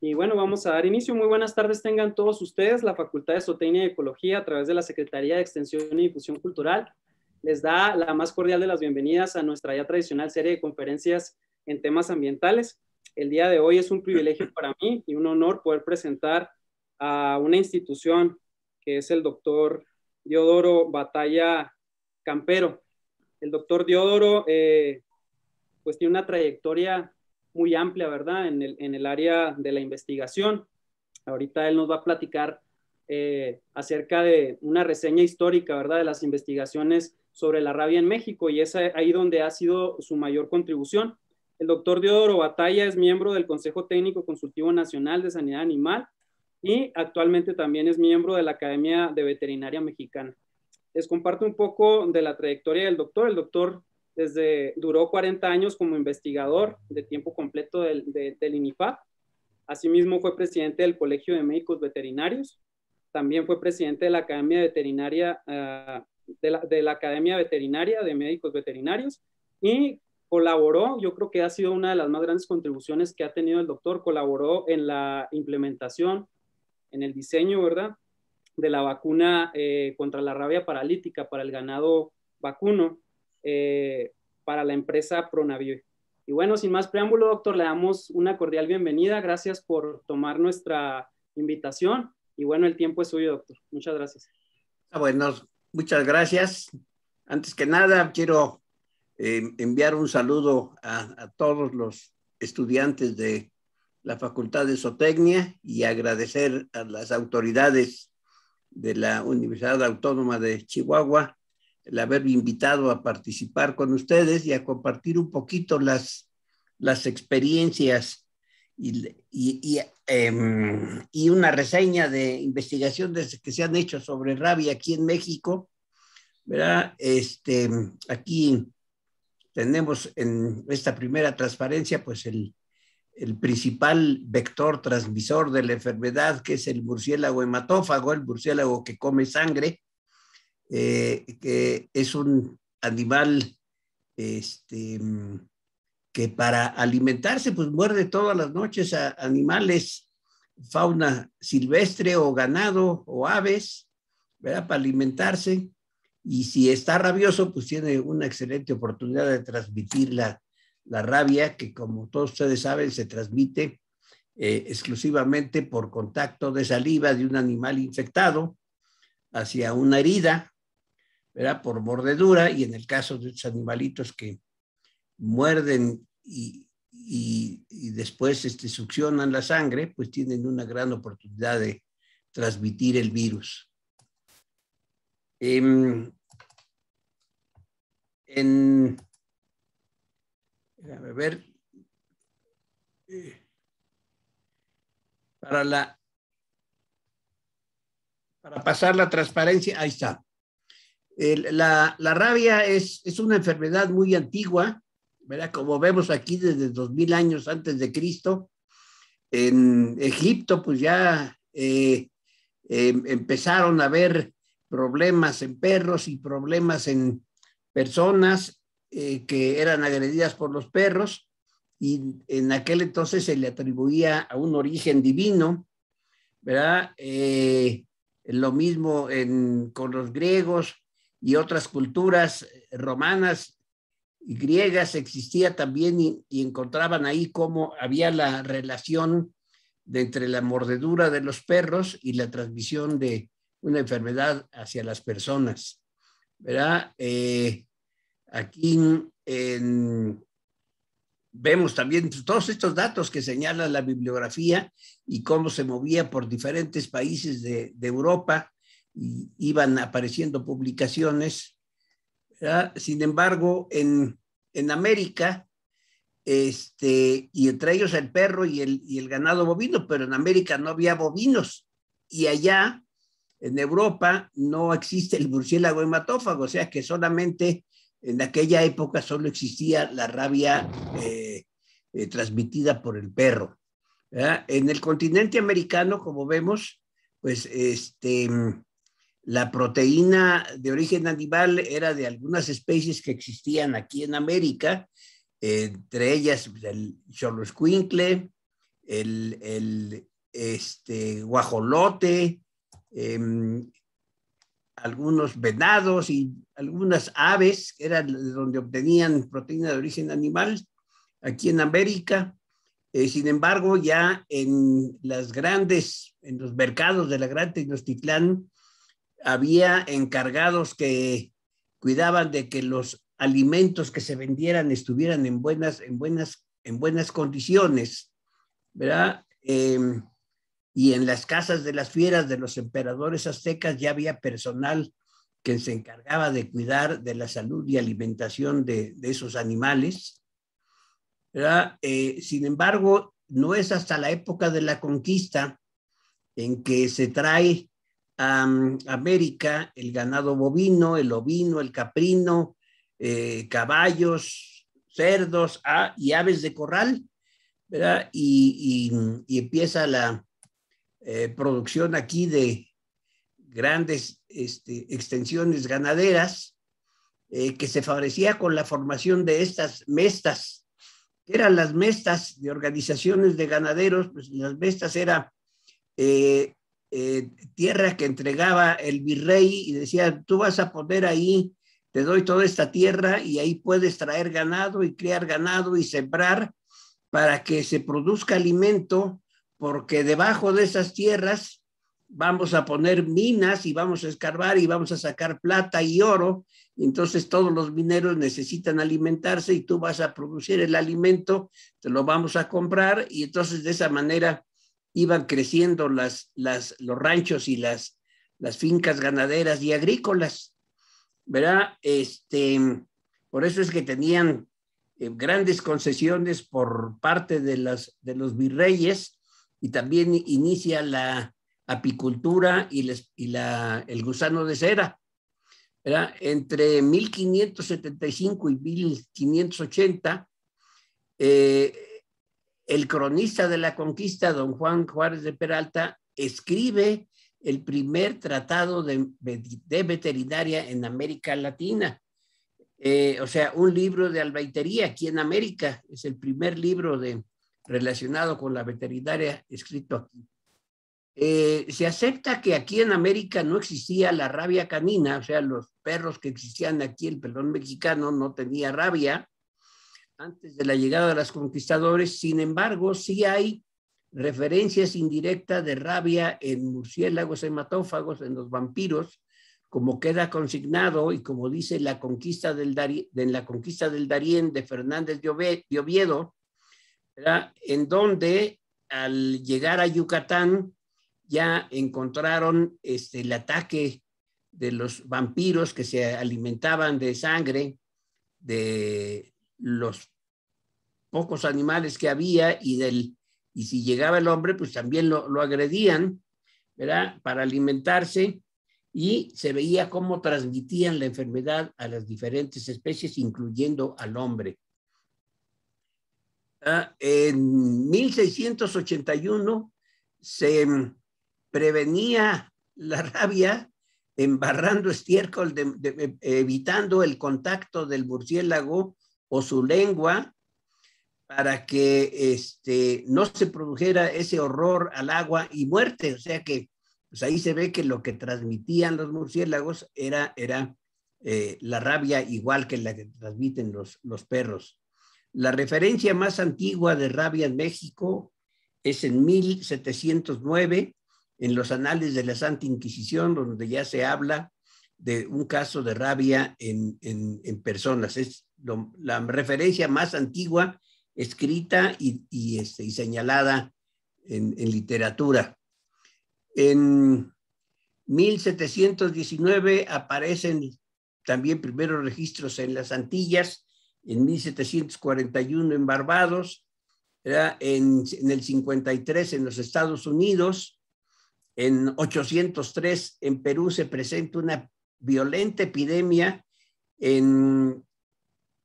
Y bueno, vamos a dar inicio. Muy buenas tardes tengan todos ustedes. La Facultad de Zootecnia y Ecología, a través de la Secretaría de Extensión y Difusión Cultural, les da la más cordial de las bienvenidas a nuestra ya tradicional serie de conferencias en temas ambientales. El día de hoy es un privilegio para mí y un honor poder presentar a una institución que es el doctor Diodoro Batalla Campero. El doctor Diodoro, eh, pues tiene una trayectoria muy amplia, ¿verdad? En el, en el área de la investigación. Ahorita él nos va a platicar eh, acerca de una reseña histórica, ¿verdad? De las investigaciones sobre la rabia en México y es ahí donde ha sido su mayor contribución. El doctor Diodoro Batalla es miembro del Consejo Técnico Consultivo Nacional de Sanidad Animal y actualmente también es miembro de la Academia de Veterinaria Mexicana. Les comparto un poco de la trayectoria del doctor. El doctor duró 40 años como investigador de tiempo completo del, de, del INIFAP. Asimismo fue presidente del Colegio de Médicos Veterinarios. También fue presidente de la Academia Veterinaria, ah, de, la, Academia Veterinaria de Médicos Veterinarios y colaboró, yo creo que ha sido una de las más grandes contribuciones que ha tenido el doctor, colaboró en la implementación, en el diseño, ¿verdad? De la vacuna eh, contra la rabia paralítica para el ganado vacuno. Eh, para la empresa pronavio Y bueno, sin más preámbulo, doctor, le damos una cordial bienvenida. Gracias por tomar nuestra invitación. Y bueno, el tiempo es suyo, doctor. Muchas gracias. Ah, bueno, muchas gracias. Antes que nada, quiero eh, enviar un saludo a, todos los estudiantes de la Facultad de Zootecnia y agradecer a las autoridades de la Universidad Autónoma de Chihuahua el haberme invitado a participar con ustedes y a compartir un poquito las, las experiencias y, y, em, y, una reseña de investigaciones que se han hecho sobre rabia aquí en México. ¿verdad? Este, aquí tenemos en esta primera transparencia pues el, el principal vector transmisor de la enfermedad, que es el murciélago hematófago, el murciélago que come sangre, eh, que es un animal este, mm, que para alimentarse pues muerde todas las noches a animales, fauna silvestre o ganado o aves, Para alimentarse. Y si está rabioso, pues tiene una excelente oportunidad de transmitir la, rabia, que como todos ustedes saben, se transmite eh, exclusivamente por contacto de saliva de un animal infectado hacia una herida por mordedura y en el caso de estos animalitos que muerden y, después este, succionan la sangre, pues tienen una gran oportunidad de transmitir el virus. Em, en, ver, eh, para la, para pasar la transparencia, ahí está la, rabia es, una enfermedad muy antigua, ¿verdad? Como vemos aquí desde 2000 años antes de Cristo. En Egipto, pues ya eh, em, empezaron a haber problemas en perros y problemas en personas eh, que eran agredidas por los perros y en aquel entonces se le atribuía a un origen divino, ¿verdad? Eh, lo mismo con los griegos, y otras culturas eh, romanas y griegas existía también y, encontraban ahí cómo había la relación de entre la mordedura de los perros y la transmisión de una enfermedad hacia las personas. ¿Verdad? Eh, aquí vemos también todos estos datos que señala la bibliografía y cómo se movía por diferentes países de, de Europa iban apareciendo publicaciones. Sin embargo, en, en América, este, y entre ellos el perro y el, el ganado bovino, pero en América no había bovinos. Y allá, en Europa, no existe el murciélago hematófago, o sea que solamente en aquella época solo existía la rabia eh, eh, transmitida por el perro. En el continente americano, como vemos, pues este, la proteína de origen animal era de algunas especies que existían aquí en América, entre ellas pues, el cholosquincle, el, el este, guajolote, em, algunos venados y algunas aves, que eran donde obtenían proteína de origen animal aquí en América. Eh, sin embargo, ya en las grandes, en los mercados de la Gran Tenochtitlán, había encargados que cuidaban de que los alimentos que se vendieran estuvieran en buenas, en buenas, en buenas condiciones, ¿verdad? Em, y en las casas de las fieras de los emperadores aztecas ya había personal que se encargaba de cuidar de la salud y alimentación de, esos animales. Eh, sin embargo, no es hasta la época de la conquista en que se trae América el ganado bovino, el ovino, el caprino, eh, caballos, cerdos y aves de corral, ¿verdad? Y, empieza la eh, producción aquí de grandes este, extensiones ganaderas eh, que se favorecía con la formación de estas mestas, que eran las mestas de organizaciones de ganaderos, pues las mestas era eh, tierra que entregaba el virrey y decía, tú vas a poner ahí, te doy toda esta tierra y ahí puedes traer ganado y criar ganado y sembrar para que se produzca alimento, porque debajo de esas tierras vamos a poner minas y vamos a escarbar y vamos a sacar plata y oro. Entonces todos los mineros necesitan alimentarse y tú vas a producir el alimento, te lo vamos a comprar y entonces de esa manera iban creciendo las, los ranchos y las, las fincas ganaderas y agrícolas, ¿verdad? Este, por eso es que tenían eh, grandes concesiones por parte de, las, de los virreyes y también inicia la apicultura y, y el gusano de cera. ¿verdad? Entre 1575 y 1580, eh, el cronista de la conquista, don Juan Juárez de Peralta, escribe el primer tratado de, veterinaria en América Latina. Eh, o sea, un libro de albaitería aquí en América. Es el primer libro de, relacionado con la veterinaria escrito aquí. Eh, se acepta que aquí en América no existía la rabia canina, o sea, los perros que existían aquí, el pelón mexicano no tenía rabia, antes de la llegada de los conquistadores. Sin embargo, sí hay referencias indirectas de rabia en murciélagos hematófagos, en los vampiros, como queda consignado y como dice la conquista del en la conquista del Darién de Fernández de, Oviedo, en donde al llegar a Yucatán ya encontraron este, el ataque de los vampiros que se alimentaban de sangre de, los pocos animales que había y del y si llegaba el hombre, pues también lo, agredían, Para alimentarse y se veía cómo transmitían la enfermedad a las diferentes especies, incluyendo al hombre. Ah, en 1681 se prevenía la rabia embarrando estiércol, evitando el contacto del murciélago o su lengua para que este, no se produjera ese horror al agua y muerte. O sea que pues, ahí se ve que lo que transmitían los murciélagos era, era eh, la rabia igual que la que transmiten los, los perros. La referencia más antigua de rabia en México es en 1709, en los anales de la Santa Inquisición, donde ya se habla de un caso de rabia en, en, en personas. Es la referencia más antigua escrita y, este, señalada en, literatura. En 1719 aparecen también primeros registros en las Antillas, en 1741 en Barbados, en, en, el 53 en los Estados Unidos, en 803 en Perú se presenta una violenta epidemia en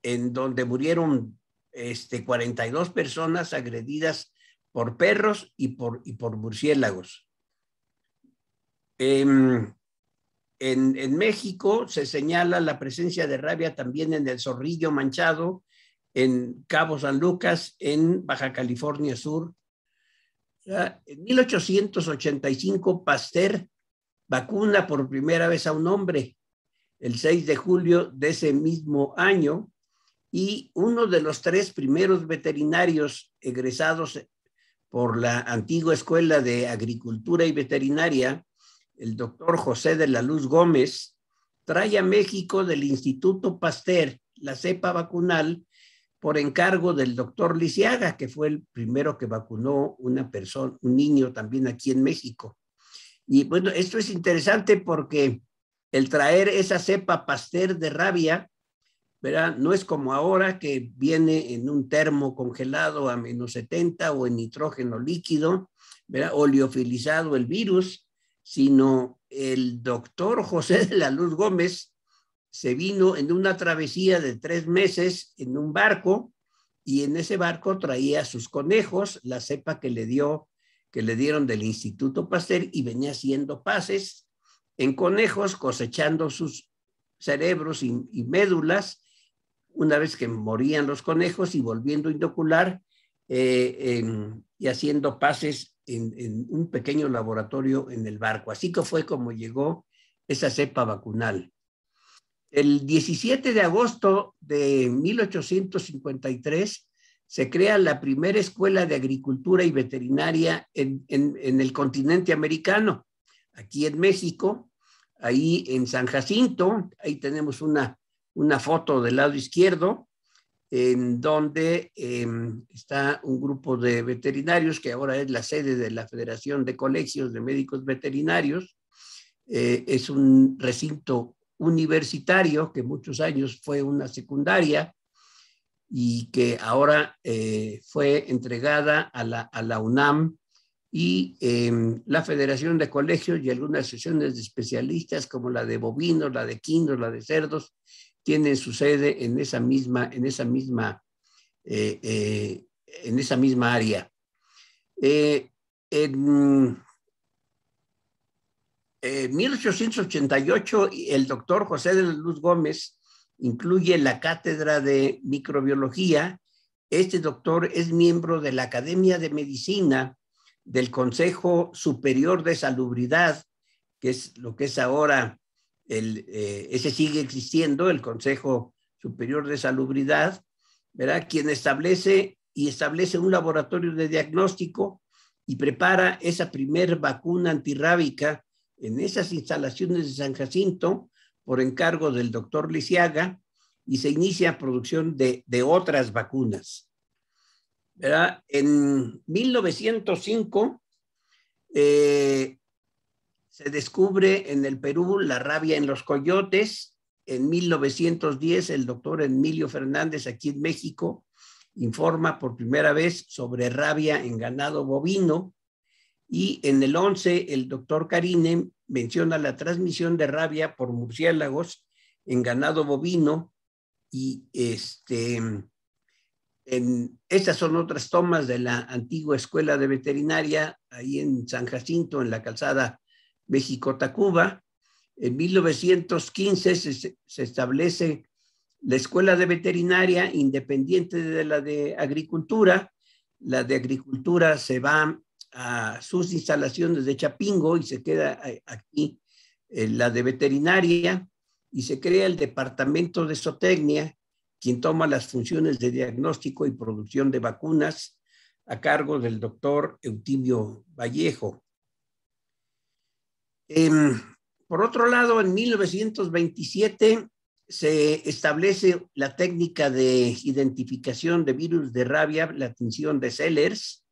en donde murieron este, 42 personas agredidas por perros y por, por murciélagos. Em, en, en, México se señala la presencia de rabia también en el zorrillo manchado, en Cabo San Lucas, en Baja California Sur. En 1885, Pasteur vacuna por primera vez a un hombre. El 6 de julio de ese mismo año, y uno de los tres primeros veterinarios egresados por la antigua Escuela de Agricultura y Veterinaria, el doctor José de la Luz Gómez, trae a México del Instituto Pasteur la cepa vacunal por encargo del doctor Lisiaga, que fue el primero que vacunó una persona, un niño también aquí en México. Y bueno, esto es interesante porque el traer esa cepa Pasteur de rabia no es como ahora que viene en un termo congelado a menos 70 o en nitrógeno líquido, ¿verdad? Oleofilizado el virus, sino el doctor José de la Luz Gómez se vino en una travesía de tres meses en un barco y en ese barco traía sus conejos, la cepa que le dio, que le dieron del Instituto Pastel y venía haciendo pases en conejos cosechando sus cerebros y médulas una vez que morían los conejos y volviendo a inocular eh, y haciendo pases en, un pequeño laboratorio en el barco. Así que fue como llegó esa cepa vacunal. El 17 de agosto de 1853 se crea la primera escuela de agricultura y veterinaria en el continente americano, aquí en México, ahí en San Jacinto, ahí tenemos una una foto del lado izquierdo en donde em, está un grupo de veterinarios que ahora es la sede de la Federación de Colegios de Médicos Veterinarios. Eh, es un recinto universitario que muchos años fue una secundaria y que ahora eh, fue entregada a la, a la UNAM y em, la Federación de Colegios y algunas sesiones de especialistas como la de bovinos, la de quinos, la de cerdos, tiene su sede en esa misma, en esa misma, eh, eh, en esa misma área. Eh, en 1888, el doctor José de Luz Gómez incluye la cátedra de microbiología. Este doctor es miembro de la Academia de Medicina del Consejo Superior de Salubridad, que es lo que es ahora el, eh, ese sigue existiendo, el Consejo Superior de Salubridad, ¿verdad? Quien establece y establece un laboratorio de diagnóstico y prepara esa primer vacuna antirrábica en esas instalaciones de San Jacinto por encargo del doctor Lisiaga y se inicia producción de, otras vacunas. ¿verdad? En 1905, se descubre en el Perú la rabia en los coyotes. En 1910, el doctor Emilio Fernández, aquí en México, informa por primera vez sobre rabia en ganado bovino. Y en el 11, el doctor Karine menciona la transmisión de rabia por murciélagos en ganado bovino. Y este, estas son otras tomas de la antigua escuela de veterinaria, ahí en San Jacinto, en la calzada México-Tacuba. En 1915 se, establece la Escuela de Veterinaria independiente de la de Agricultura. La de Agricultura se va a sus instalaciones de Chapingo y se queda eh, aquí la de Veterinaria y se crea el Departamento de Zootecnia, quien toma las funciones de diagnóstico y producción de vacunas a cargo del doctor Eutimio Vallejo. Em, por otro lado, en 1927 se establece la técnica de identificación de virus de rabia, la atención de Sellers,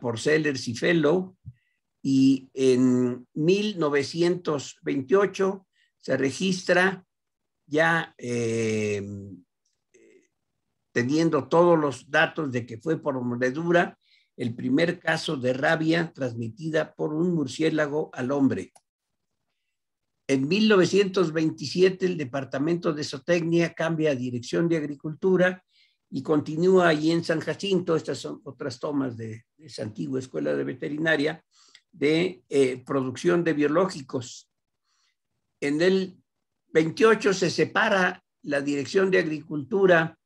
por Sellers y Fellow, y en 1928 se registra ya em, teniendo todos los datos de que fue por mordedura, el primer caso de rabia transmitida por un murciélago al hombre. En 1927 el Departamento de Zootecnia cambia a Dirección de Agricultura y continúa allí en San Jacinto, estas son otras tomas de, esa antigua escuela de veterinaria, de eh, producción de biológicos. En el 28 se separa la Dirección de Agricultura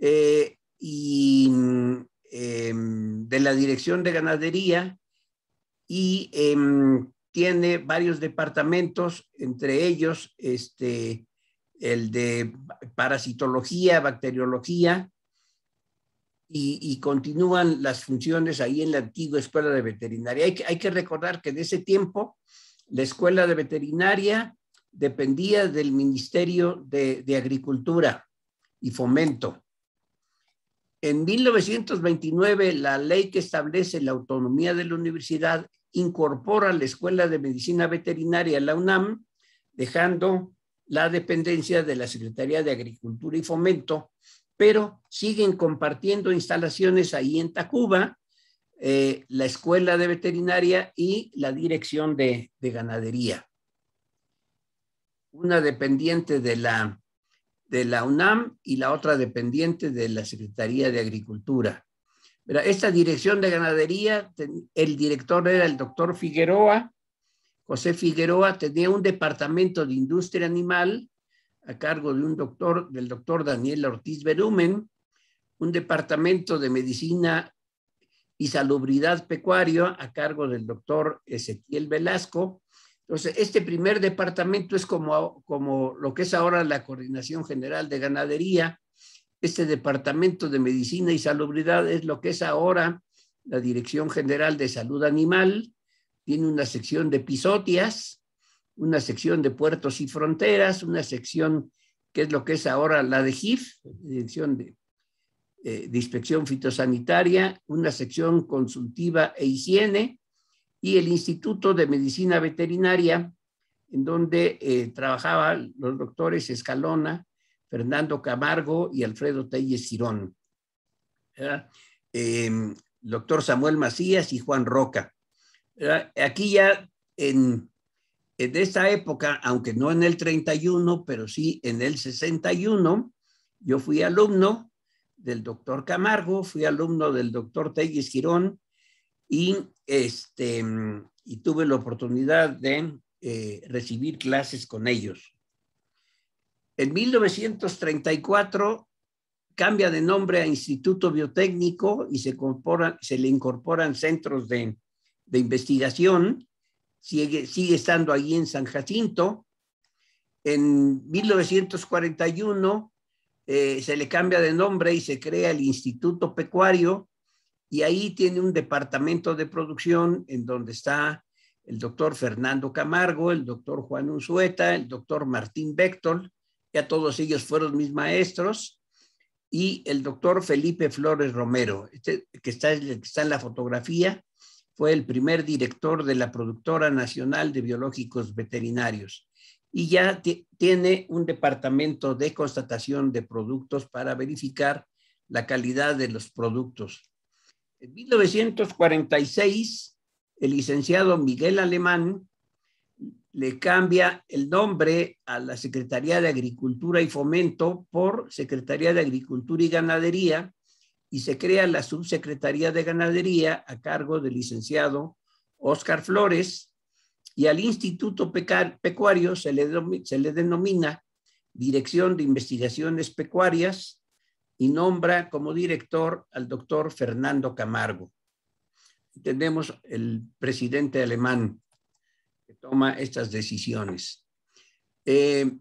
eh, y mm, Em, de la Dirección de Ganadería y em, tiene varios departamentos, entre ellos este, el de parasitología, bacteriología, y, continúan las funciones ahí en la antigua Escuela de Veterinaria. Hay que, hay que recordar que en ese tiempo la Escuela de Veterinaria dependía del Ministerio de Agricultura y Fomento. En 1929, la ley que establece la autonomía de la universidad incorpora la Escuela de Medicina Veterinaria, la UNAM, dejando la dependencia de la Secretaría de Agricultura y Fomento, pero siguen compartiendo instalaciones ahí en Tacuba, eh, la Escuela de Veterinaria y la Dirección de Ganadería. Una dependiente de la de la UNAM y la otra dependiente de la Secretaría de Agricultura. esta dirección de ganadería, el director era el doctor Figueroa. José Figueroa tenía un departamento de industria animal a cargo de un doctor, del doctor Daniel Ortiz Berumen, un departamento de medicina y salubridad pecuario a cargo del doctor Ezequiel Velasco, entonces, este primer departamento es como, como lo que es ahora la Coordinación General de Ganadería. Este departamento de Medicina y Salubridad es lo que es ahora la Dirección General de Salud Animal. Tiene una sección de pisotias, una sección de puertos y fronteras, una sección que es lo que es ahora la de GIF, Dirección eh, de Inspección Fitosanitaria, una sección consultiva e higiene, y el Instituto de Medicina Veterinaria, en donde eh, trabajaban los doctores Escalona, Fernando Camargo y Alfredo Telles Girón, em, doctor Samuel Macías y Juan Roca. Aquí ya en, en esta época, aunque no en el 31, pero sí en el 61, yo fui alumno del doctor Camargo, fui alumno del doctor Telles Girón y este, mm, y tuve la oportunidad de eh, recibir clases con ellos. En 1934 cambia de nombre a Instituto Biotécnico y se, se le incorporan centros de, investigación. Sigue, sigue estando allí en San Jacinto. En 1941 eh, se le cambia de nombre y se crea el Instituto Pecuario y ahí tiene un departamento de producción en donde está el doctor Fernando Camargo, el doctor Juan Unzueta, el doctor Martín que ya todos ellos fueron mis maestros, y el doctor Felipe Flores Romero, este que está en la fotografía, fue el primer director de la Productora Nacional de Biológicos Veterinarios y ya tiene un departamento de constatación de productos para verificar la calidad de los productos. En 1946, el licenciado Miguel Alemán le cambia el nombre a la Secretaría de Agricultura y Fomento por Secretaría de Agricultura y Ganadería y se crea la Subsecretaría de Ganadería a cargo del licenciado Oscar Flores y al Instituto Pecuario se le, se le denomina Dirección de Investigaciones Pecuarias y nombra como director al doctor Fernando Camargo. Tenemos el presidente alemán que toma estas decisiones. Eh,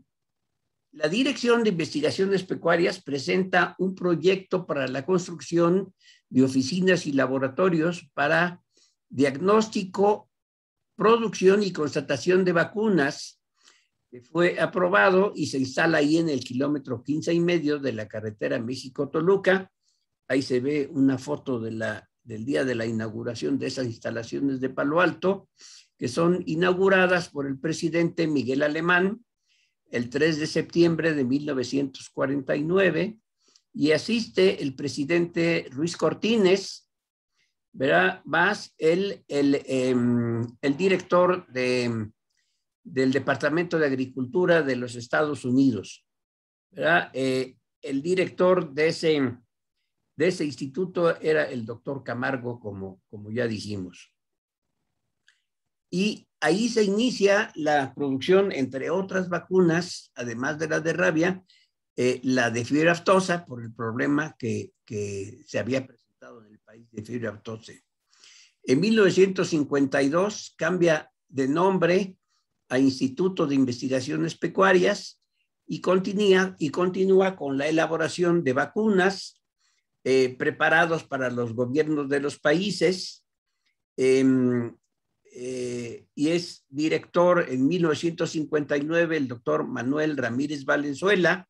la Dirección de Investigaciones Pecuarias presenta un proyecto para la construcción de oficinas y laboratorios para diagnóstico, producción y constatación de vacunas fue aprobado y se instala ahí en el kilómetro 15 y medio de la carretera México-Toluca. Ahí se ve una foto de la, del día de la inauguración de esas instalaciones de Palo Alto, que son inauguradas por el presidente Miguel Alemán el 3 de septiembre de 1949 y asiste el presidente Ruiz Cortines, ¿verdad? más el, el, em, el director de del Departamento de Agricultura de los Estados Unidos. Eh, el director de ese, de ese instituto era el doctor Camargo, como, como ya dijimos. Y ahí se inicia la producción, entre otras vacunas, además de la de rabia, eh, la de fiebre aftosa por el problema que, se había presentado en el país de fiebre aftosa. En 1952 cambia de nombre Instituto de Investigaciones Pecuarias y continúa, y continúa con la elaboración de vacunas eh, preparados para los gobiernos de los países. Em, eh, y es director en 1959 el doctor Manuel Ramírez Valenzuela,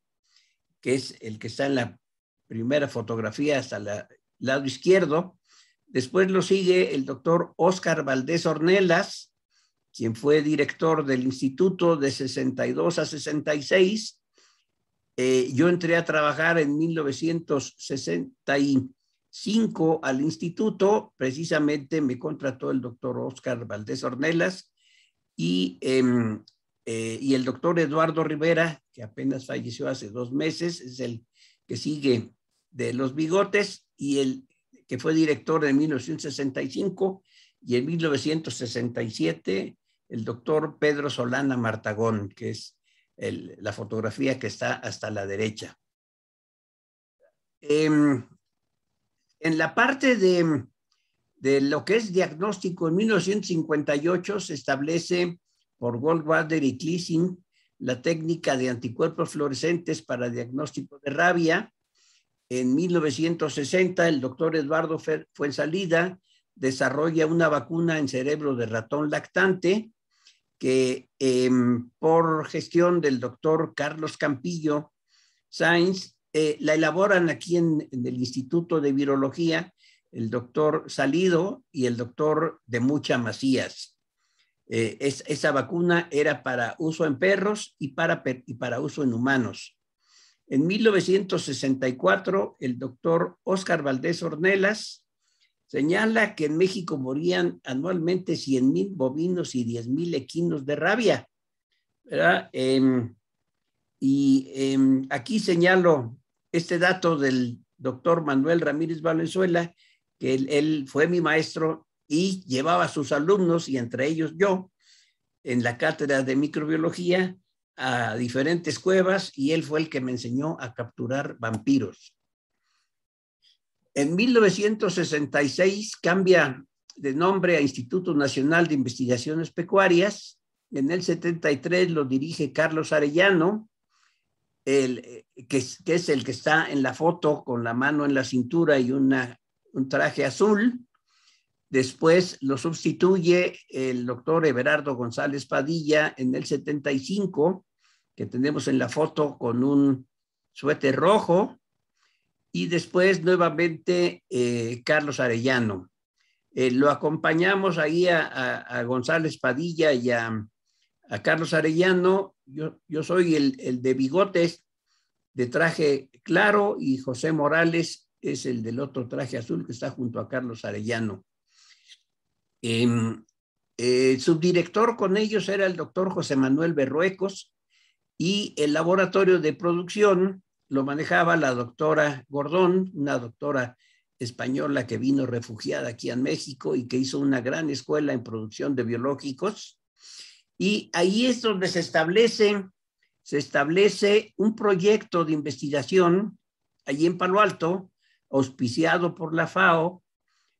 que es el que está en la primera fotografía hasta el lado izquierdo. Después lo sigue el doctor Oscar Valdés Ornelas, quien fue director del instituto de 62 a 66. Eh, yo entré a trabajar en 1965 al instituto, precisamente me contrató el doctor Oscar Valdés Ornelas y, em, eh, y el doctor Eduardo Rivera, que apenas falleció hace dos meses, es el que sigue de los bigotes y el que fue director en 1965 y en 1967 el doctor Pedro Solana Martagón, que es la fotografía que está hasta la derecha. Em, en, la parte de, de, lo que es diagnóstico, en 1958 se establece por Goldwater y Cleasing la técnica de anticuerpos fluorescentes para diagnóstico de rabia. En 1960, el doctor Eduardo Fuensalida desarrolla una vacuna en cerebro de ratón lactante que em, por gestión del doctor Carlos Campillo Sainz, eh, la elaboran aquí en, el Instituto de Virología el doctor Salido y el doctor de Mucha Macías. Eh, esa vacuna era para uso en perros y para, y para uso en humanos. En 1964, el doctor Oscar Valdés Ornelas señala que en México morían anualmente 100 mil bovinos y 10 mil equinos de rabia. Em, y em, aquí señalo este dato del doctor Manuel Ramírez Valenzuela, que él, fue mi maestro y llevaba a sus alumnos, y entre ellos yo, en la cátedra de microbiología a diferentes cuevas y él fue el que me enseñó a capturar vampiros. En 1966 cambia de nombre a Instituto Nacional de Investigaciones Pecuarias. En el 73 lo dirige Carlos Arellano, el, eh, que, es el que está en la foto con la mano en la cintura y un traje azul. Después lo sustituye el doctor Everardo González Padilla en el 75, que tenemos en la foto con un suéter rojo y después nuevamente eh, Carlos Arellano. Eh, lo acompañamos ahí a, González Padilla y a, Carlos Arellano. Yo, soy el, de bigotes, de traje claro, y José Morales es el del otro traje azul que está junto a Carlos Arellano. Em, eh, el subdirector con ellos era el doctor José Manuel Berruecos y el laboratorio de producción lo manejaba la doctora Gordón, una doctora española que vino refugiada aquí en México y que hizo una gran escuela en producción de biológicos. Y ahí es donde se establece, se establece un proyecto de investigación allí en Palo Alto, auspiciado por la FAO,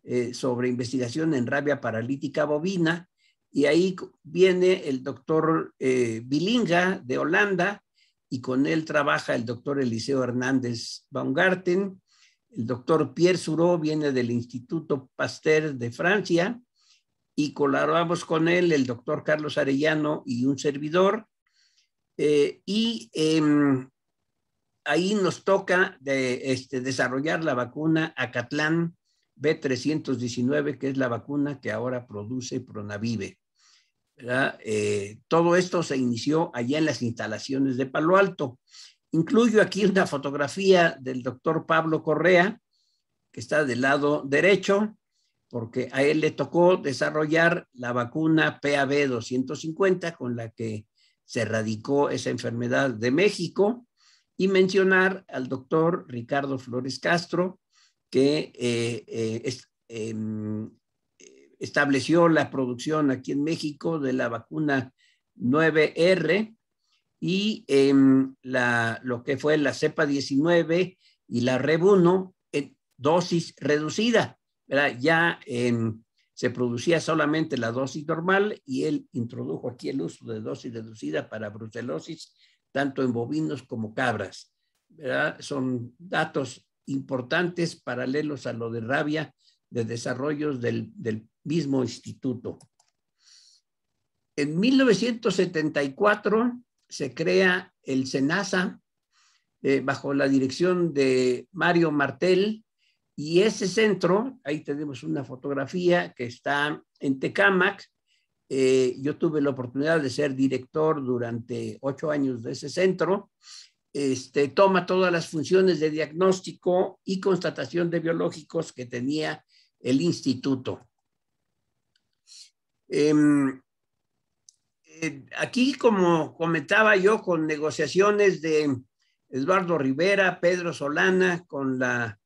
eh, sobre investigación en rabia paralítica bovina. Y ahí viene el doctor Bilinga eh, de Holanda, y con él trabaja el doctor Eliseo Hernández Baumgarten. El doctor Pierre Suro viene del Instituto Pasteur de Francia y colaboramos con él, el doctor Carlos Arellano y un servidor. Eh, y em, ahí nos toca este, desarrollar la vacuna Acatlán B319, que es la vacuna que ahora produce Pronavive. Eh, todo esto se inició allá en las instalaciones de Palo Alto. Incluyo aquí una fotografía del doctor Pablo Correa, que está del lado derecho, porque a él le tocó desarrollar la vacuna PAB 250 con la que se erradicó esa enfermedad de México y mencionar al doctor Ricardo Flores Castro, que eh, eh, es, em, estableció la producción aquí en México de la vacuna 9R y em, la, lo que fue la cepa 19 y la REV 1 en dosis reducida. Ya em, se producía solamente la dosis normal y él introdujo aquí el uso de dosis reducida para brucelosis, tanto en bovinos como cabras. Son datos importantes paralelos a lo de rabia de desarrollos del, mismo instituto. En 1974 se crea el SENASA eh, bajo la dirección de Mario Martel y ese centro, ahí tenemos una fotografía que está en Tecámac, eh, yo tuve la oportunidad de ser director durante ocho años de ese centro. Este, toma todas las funciones de diagnóstico y constatación de biológicos que tenía el instituto. Em, eh, aquí, como comentaba yo, con negociaciones de Eduardo Rivera, Pedro Solana, con la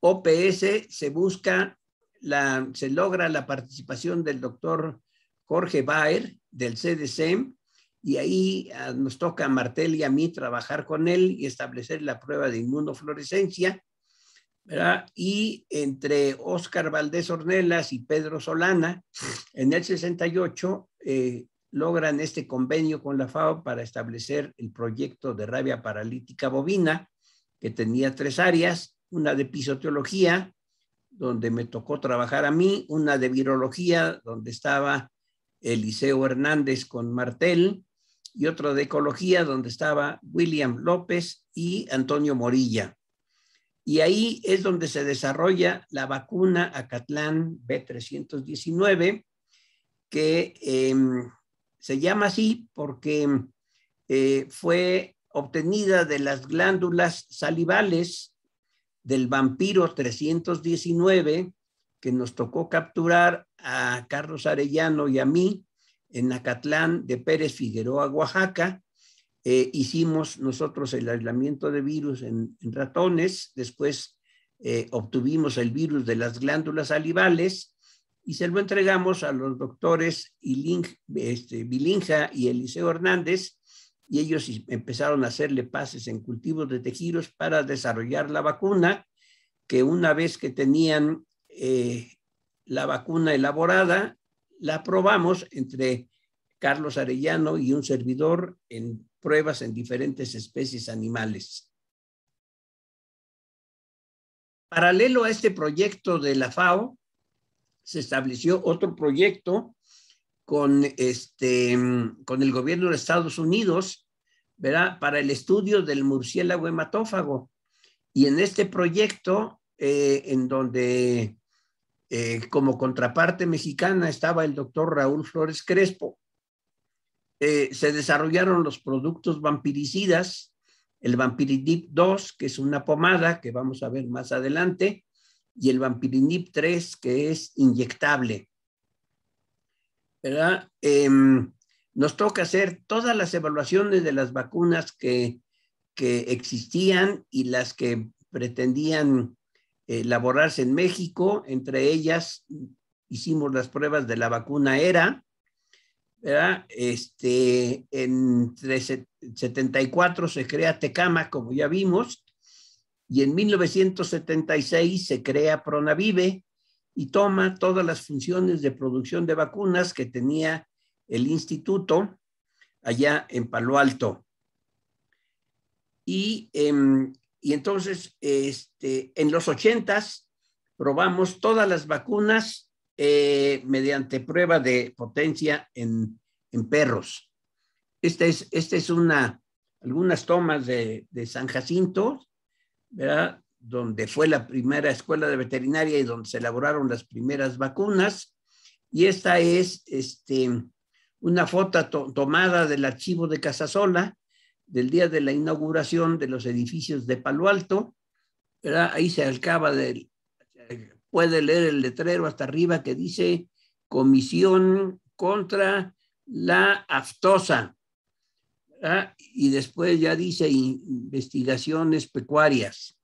OPS, se busca, la, se logra la participación del doctor Jorge Baer del CDC y ahí ah, nos toca a Martel y a mí trabajar con él y establecer la prueba de inmunofluorescencia y entre Óscar Valdés Ornelas y Pedro Solana, en el 68 eh, logran este convenio con la FAO para establecer el proyecto de rabia paralítica bovina, que tenía tres áreas, una de pisoteología, donde me tocó trabajar a mí, una de virología, donde estaba Eliseo Hernández con Martel, y otra de ecología, donde estaba William López y Antonio Morilla. Y ahí es donde se desarrolla la vacuna Acatlán B319, que em, se llama así porque eh, fue obtenida de las glándulas salivales del vampiro 319 que nos tocó capturar a Carlos Arellano y a mí en Acatlán de Pérez Figueroa, Oaxaca, eh, hicimos nosotros el aislamiento de virus en, ratones, después eh, obtuvimos el virus de las glándulas salivales y se lo entregamos a los doctores este, Bilinja y Eliseo Hernández y ellos empezaron a hacerle pases en cultivos de tejidos para desarrollar la vacuna, que una vez que tenían eh, la vacuna elaborada, la probamos entre Carlos Arellano y un servidor en pruebas en diferentes especies animales. Paralelo a este proyecto de la FAO, se estableció otro proyecto con, este, con el gobierno de Estados Unidos, ¿verdad? Para el estudio del murciélago hematófago. Y en este proyecto, eh, en donde eh, como contraparte mexicana estaba el doctor Raúl Flores Crespo, eh, se desarrollaron los productos vampiricidas, el vampiridip 2, que es una pomada que vamos a ver más adelante, y el Vampirinib 3, que es inyectable. Em, nos toca hacer todas las evaluaciones de las vacunas que, que existían y las que pretendían eh, elaborarse en México. Entre ellas hicimos las pruebas de la vacuna ERA, en Este, 74 se crea Tecama, como ya vimos, y en 1976 se crea Pronavive y toma todas las funciones de producción de vacunas que tenía el instituto allá en Palo Alto. Y, em, y entonces, este, en los 80s probamos todas las vacunas eh, mediante prueba de potencia en, perros. Esta es, esta es una, algunas tomas de, San Jacinto, ¿verdad? donde fue la primera escuela de veterinaria y donde se elaboraron las primeras vacunas. Y esta es este, una foto tomada del archivo de Casasola del día de la inauguración de los edificios de Palo Alto. ¿verdad? Ahí se acaba del puede leer el letrero hasta arriba que dice Comisión contra la aftosa. Y después ya dice investigaciones pecuarias.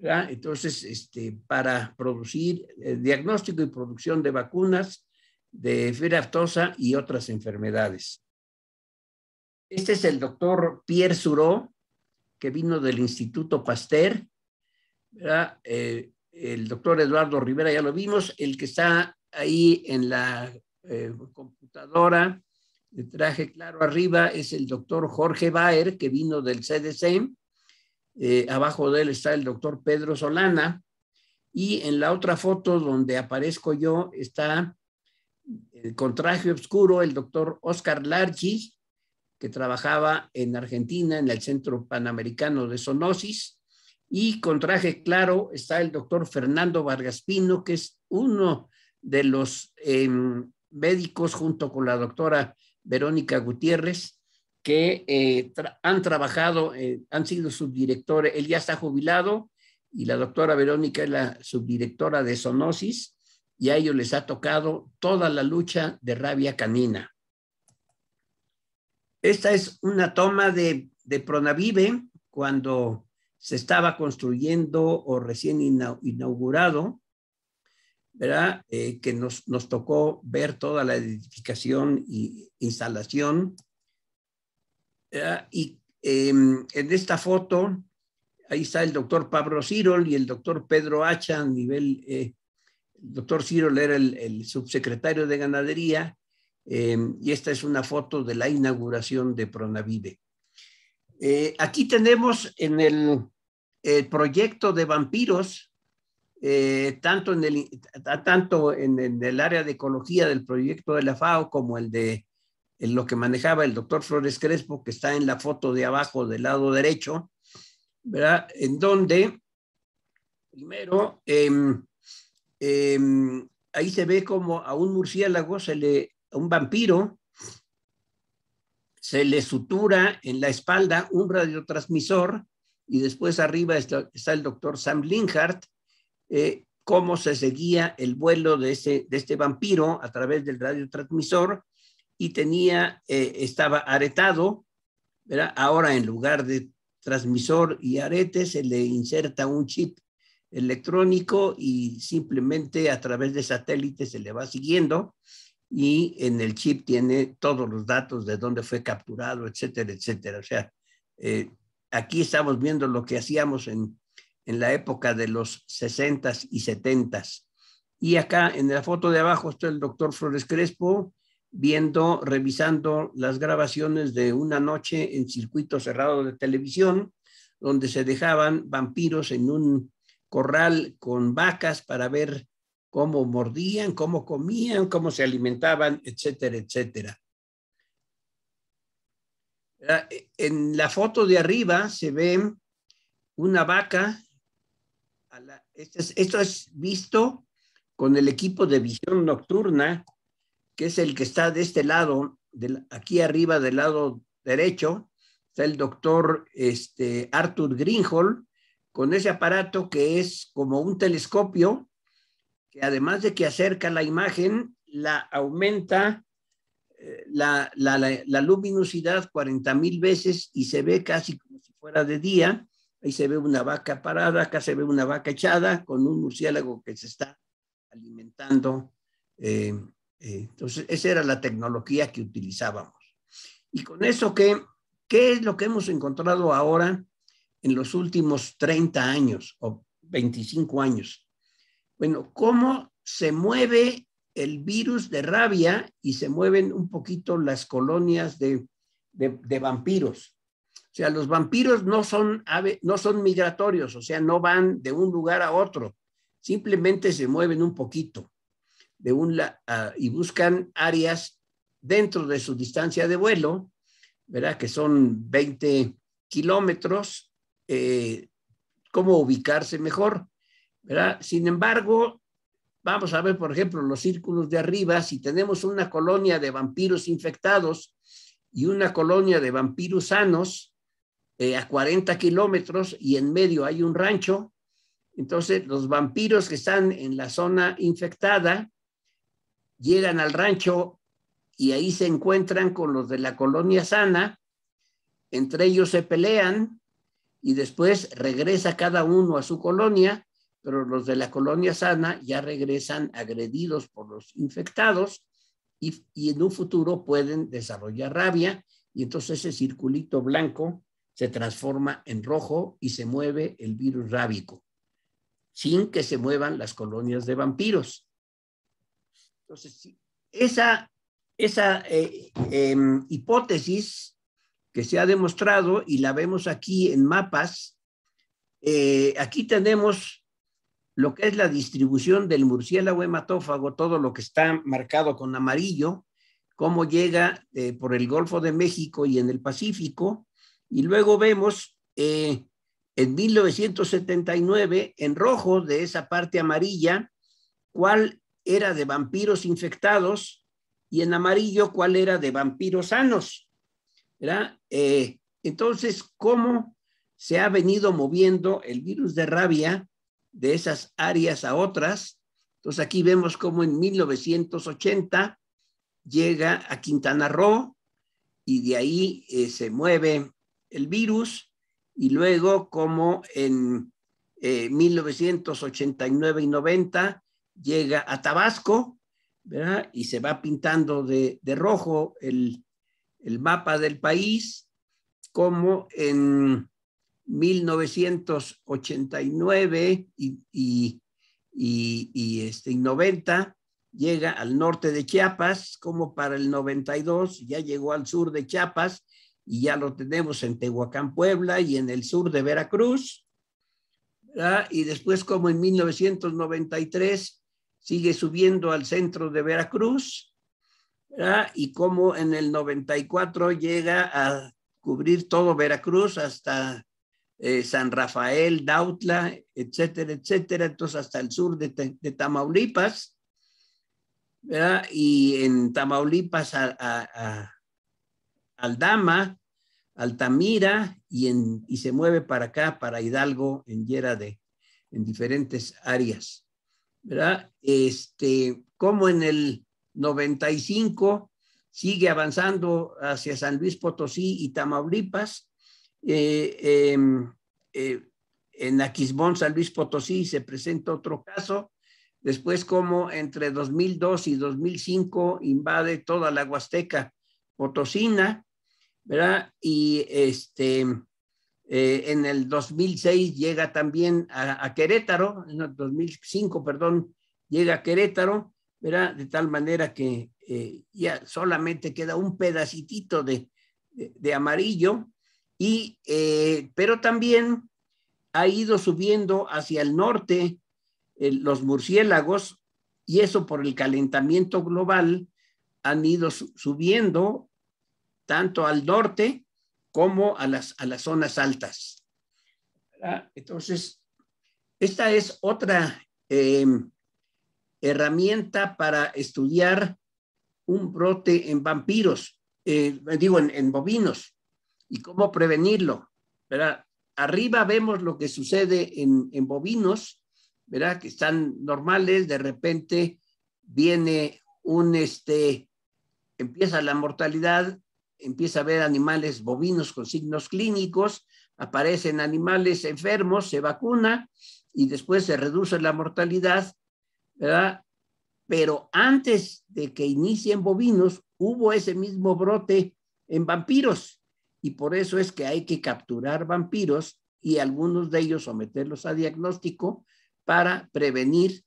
Entonces, este, para producir el eh, diagnóstico y producción de vacunas de fiebre aftosa y otras enfermedades. Este es el doctor Pierre Suro, que vino del Instituto Pasteur. Eh, el doctor Eduardo Rivera, ya lo vimos, el que está ahí en la eh, computadora de traje claro arriba es el doctor Jorge Baer, que vino del CDC, eh, abajo de él está el doctor Pedro Solana, y en la otra foto donde aparezco yo está el eh, traje oscuro, el doctor Oscar Larchi, que trabajaba en Argentina en el Centro Panamericano de Zoonosis, y con traje claro está el doctor Fernando Vargas Pino, que es uno de los em, médicos junto con la doctora Verónica Gutiérrez, que eh, han trabajado, eh, han sido subdirectores, él ya está jubilado y la doctora Verónica es la subdirectora de Sonosis y a ellos les ha tocado toda la lucha de rabia canina. Esta es una toma de, de Pronavive cuando se estaba construyendo o recién inaugurado, eh, que nos, tocó ver toda la edificación e instalación. Y em, en esta foto, ahí está el doctor Pablo Cirol y el doctor Pedro Hacha a nivel... Eh, el doctor Cirol era el, subsecretario de Ganadería em, y esta es una foto de la inauguración de Pronavide. Eh, aquí tenemos en el el proyecto de vampiros, eh, tanto, en el, tanto en, área de ecología del proyecto de la FAO como el de en lo que manejaba el doctor Flores Crespo, que está en la foto de abajo del lado derecho, ¿verdad? En donde, primero, em, em, ahí se ve como a un murciélago, se le, a un vampiro, se le sutura en la espalda un radiotransmisor y después arriba está, el doctor Sam Linhart, eh, cómo se seguía el vuelo de, ese, de este vampiro a través del radiotransmisor y tenía, eh, estaba aretado, ahora en lugar de transmisor y arete se le inserta un chip electrónico y simplemente a través de satélite se le va siguiendo y en el chip tiene todos los datos de dónde fue capturado, etcétera, etcétera. O sea, eh, Aquí estamos viendo lo que hacíamos en, la época de los 60 y 70 Y acá en la foto de abajo está el doctor Flores Crespo viendo, revisando las grabaciones de una noche en circuito cerrado de televisión, donde se dejaban vampiros en un corral con vacas para ver cómo mordían, cómo comían, cómo se alimentaban, etcétera, etcétera. E, en la foto de arriba se ve una vaca. esto, es, visto con el equipo de visión nocturna, que es el que está de este lado, aquí arriba del lado derecho, está el doctor este, Arthur Greenhall, con ese aparato que es como un telescopio, que además de que acerca la imagen, la aumenta eh, la, luminosidad 40 mil veces y se ve casi como si fuera de día. Ahí se ve una vaca parada, acá se ve una vaca echada con un murciélago que se está alimentando. Eh, eh, entonces, esa era la tecnología que utilizábamos. Y con eso, ¿qué, ¿qué es lo que hemos encontrado ahora en los últimos 30 años o 25 años? Bueno, ¿cómo se mueve el virus de rabia y se mueven un poquito las colonias de, vampiros. O sea, los vampiros no son, no son migratorios, o sea, no van de un lugar a otro, simplemente se mueven un poquito de un y buscan áreas dentro de su distancia de vuelo, ¿verdad? Que son 20 kilómetros, eh, cómo ubicarse mejor, ¿verdad? Sin embargo, Vamos a ver, por ejemplo, los círculos de arriba, si tenemos una colonia de vampiros infectados y una colonia de vampiros sanos eh, a 40 kilómetros y en medio hay un rancho, entonces los vampiros que están en la zona infectada llegan al rancho y ahí se encuentran con los de la colonia sana, entre ellos se pelean y después regresa cada uno a su colonia pero los de la colonia sana ya regresan agredidos por los infectados y, en un futuro pueden desarrollar rabia y entonces ese circulito blanco se transforma en rojo y se mueve el virus rábico, sin que se muevan las colonias de vampiros. Entonces, esa, esa eh, em, hipótesis que se ha demostrado y la vemos aquí en mapas, eh, aquí tenemos lo que es la distribución del murciélago hematófago, todo lo que está marcado con amarillo, cómo llega eh, por el Golfo de México y en el Pacífico. Y luego vemos eh, en 1979, en rojo de esa parte amarilla, cuál era de vampiros infectados y en amarillo cuál era de vampiros sanos. Eh, entonces, ¿cómo se ha venido moviendo el virus de rabia de esas áreas a otras. Entonces aquí vemos cómo en 1980 llega a Quintana Roo y de ahí eh, se mueve el virus y luego como en 1989 eh, y 90 llega a Tabasco ¿verdad? y se va pintando de, rojo el mapa del país como en 1989 y, 90 este, llega al norte de Chiapas, como para el 92 ya llegó al sur de Chiapas y ya lo tenemos en Tehuacán, Puebla y en el sur de Veracruz. Y después como en 1993 sigue subiendo al centro de Veracruz y como en el 94 llega a cubrir todo Veracruz hasta eh, San Rafael, Dautla, etcétera, etcétera, entonces hasta el sur de, Tamaulipas, ¿verdad? y en Tamaulipas a, Aldama, Altamira, y, en, se mueve para acá, para Hidalgo, en Yera de, en diferentes áreas. ¿verdad? Este, como en el 95 sigue avanzando hacia San Luis Potosí y Tamaulipas, eh, em, eh, en Aquismón, San Luis Potosí, se presenta otro caso. Después, como entre 2002 y 2005 invade toda la Huasteca Potosina, ¿verdad? Y este, eh, en el 2006 llega también a, Querétaro, en el 2005, perdón, llega a Querétaro, ¿verdad? De tal manera que ya solamente queda un pedacitito de, de amarillo, eh, pero también ha ido subiendo hacia el norte eh, los murciélagos y eso por el calentamiento global han ido subiendo tanto al norte como a las, las zonas altas. Ah, entonces, esta es otra eh, herramienta para estudiar un brote en vampiros, digo, en bovinos y cómo prevenirlo. ¿verdad? Arriba vemos lo que sucede en, bovinos, ¿verdad? que están normales, de repente viene un, este, empieza la mortalidad, empieza a ver animales bovinos con signos clínicos, aparecen animales enfermos, se vacuna y después se reduce la mortalidad, Pero antes de que inicien bovinos, hubo ese mismo brote en vampiros y por eso es que hay que capturar vampiros y algunos de ellos someterlos a diagnóstico para prevenir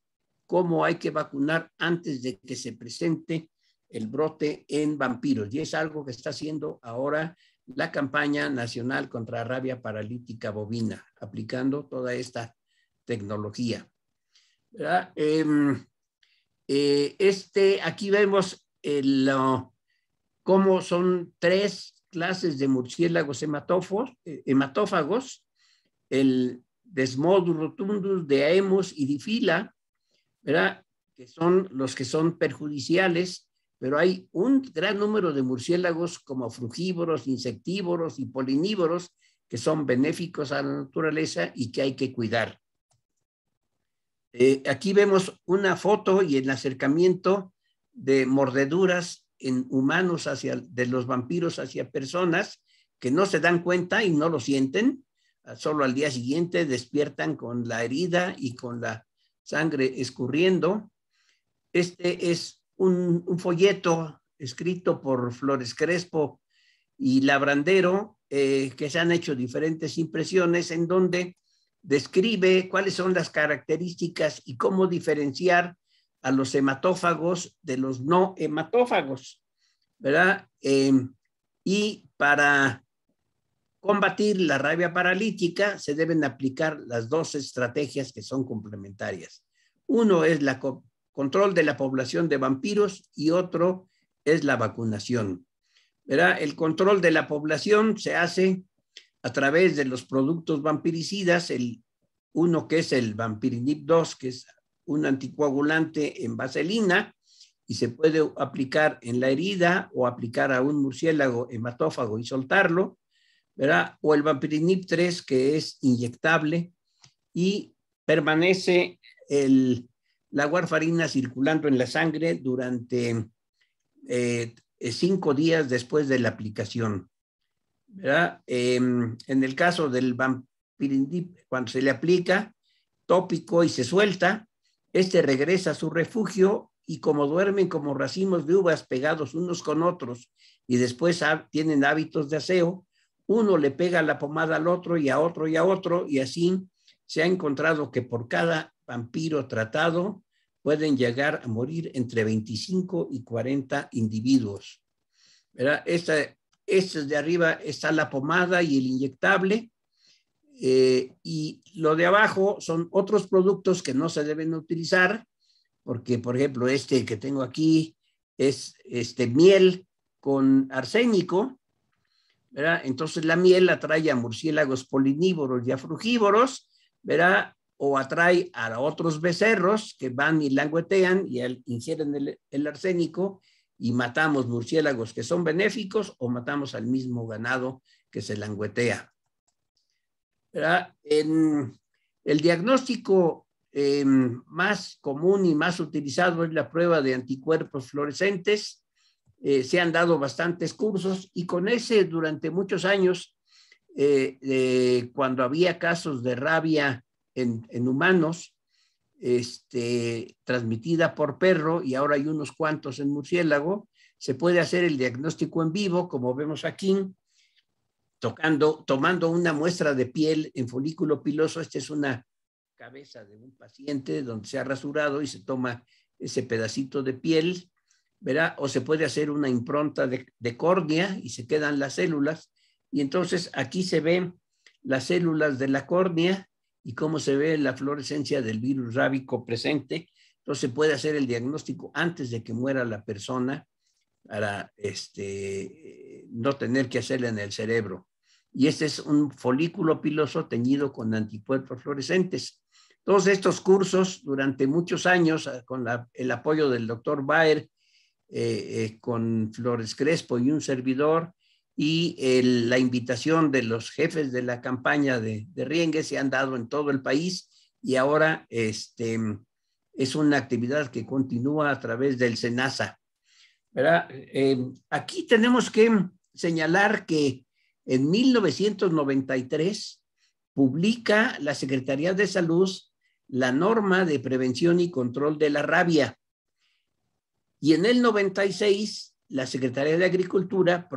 cómo hay que vacunar antes de que se presente el brote en vampiros. Y es algo que está haciendo ahora la campaña nacional contra rabia paralítica bovina, aplicando toda esta tecnología. Em, eh, este, aquí vemos cómo son tres clases de murciélagos eh, hematófagos, el Desmodus rotundus de Aemus y Difila, que son los que son perjudiciales, pero hay un gran número de murciélagos como frugívoros, insectívoros y polinívoros que son benéficos a la naturaleza y que hay que cuidar. Eh, aquí vemos una foto y el acercamiento de mordeduras en humanos hacia, de los vampiros hacia personas que no se dan cuenta y no lo sienten, ah, solo al día siguiente despiertan con la herida y con la sangre escurriendo. Este es un, folleto escrito por Flores Crespo y Labrandero, eh, que se han hecho diferentes impresiones en donde describe cuáles son las características y cómo diferenciar a los hematófagos de los no hematófagos, ¿verdad? Em, y para combatir la rabia paralítica se deben aplicar las dos estrategias que son complementarias. Uno es el control de la población de vampiros y otro es la vacunación. ¿verdad? El control de la población se hace a través de los productos vampiricidas, el, uno que es el vampirinib 2, que es un anticoagulante en vaselina y se puede aplicar en la herida o aplicar a un murciélago hematófago y soltarlo, ¿verdad? O el vampirinib 3 que es inyectable y permanece la warfarina circulando en la sangre durante eh, cinco días después de la aplicación. ¿verdad? Em, en el caso del vampirinib, cuando se le aplica tópico y se suelta, este regresa a su refugio y como duermen como racimos de uvas pegados unos con otros y después tienen hábitos de aseo, uno le pega la pomada al otro y a otro y a otro y así se ha encontrado que por cada vampiro tratado pueden llegar a morir entre 25 y 40 individuos. Esta, este de arriba está la pomada y el inyectable eh, y lo de abajo son otros productos que no se deben utilizar, porque por ejemplo este que tengo aquí es este miel con arsénico, ¿verdad? Entonces la miel atrae a murciélagos polinívoros y a frugívoros, ¿verdad? O atrae a otros becerros que van y languetean y ingieren el, el arsénico y matamos murciélagos que son benéficos o matamos al mismo ganado que se languetea el diagnóstico em, más común y más utilizado es la prueba de anticuerpos fluorescentes. Eh, se han dado bastantes cursos y con ese durante muchos años, eh, cuando había casos de rabia en, humanos, este, transmitida por perro y ahora hay unos cuantos en murciélago, se puede hacer el diagnóstico en vivo, como vemos aquí, tocando, tomando una muestra de piel en folículo piloso. Esta es una cabeza de un paciente donde se ha rasurado y se toma ese pedacito de piel, ¿verdad? O se puede hacer una impronta de, córnea y se quedan las células. Y entonces aquí se ven las células de la córnea y cómo se ve la fluorescencia del virus rábico presente. Entonces se puede hacer el diagnóstico antes de que muera la persona para este, no tener que hacerla en el cerebro y este es un folículo piloso teñido con anticuerpos fluorescentes. Todos estos cursos, durante muchos años, ah, con el apoyo del doctor Bayer, eh, eh, con Flores Crespo y un servidor, y la invitación de los jefes de la campaña de, Riengue se han dado en todo el país y ahora este, es una actividad que continúa a través del SENASA. Eh, aquí tenemos que señalar que en 1993 publica la Secretaría de Salud la norma de prevención y control de la rabia. Y en el 96, la Secretaría de Agricultura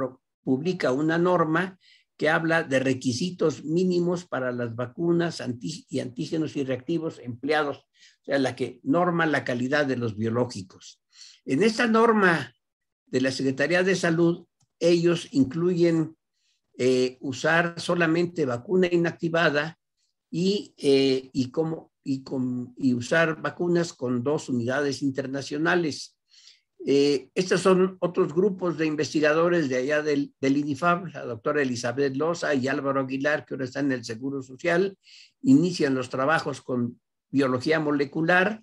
publica una norma que habla de requisitos mínimos para las vacunas y antígenos y reactivos empleados, o sea, la que norma la calidad de los biológicos. En esta norma de la Secretaría de Salud, ellos incluyen eh, usar solamente vacuna inactivada eh, y, como, y, con, y, usar vacunas con dos unidades internacionales. Eh, estos son otros grupos de investigadores de allá del, del INIFAB, la doctora Elizabeth Loza y Álvaro Aguilar, que ahora están en el Seguro Social, inician los trabajos con biología molecular.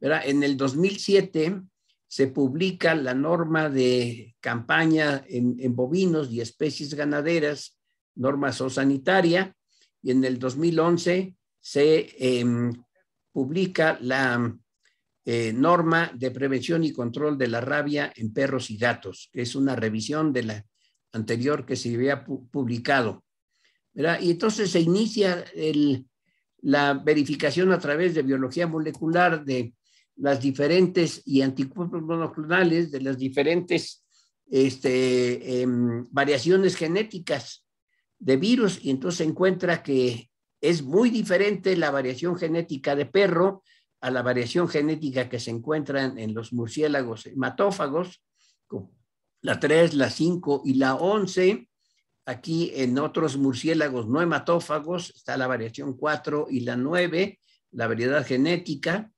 En el 2007 se publica la norma de campaña en, bovinos y especies ganaderas, norma zoosanitaria, y en el 2011 se em, publica la eh, norma de prevención y control de la rabia en perros y gatos, que es una revisión de la anterior que se había publicado. Y entonces se inicia la verificación a través de biología molecular de las diferentes y anticuerpos monoclonales de las diferentes este, em, variaciones genéticas de virus y entonces se encuentra que es muy diferente la variación genética de perro a la variación genética que se encuentran en los murciélagos hematófagos, la 3, la 5 y la 11. Aquí en otros murciélagos no hematófagos está la variación 4 y la 9, la variedad genética.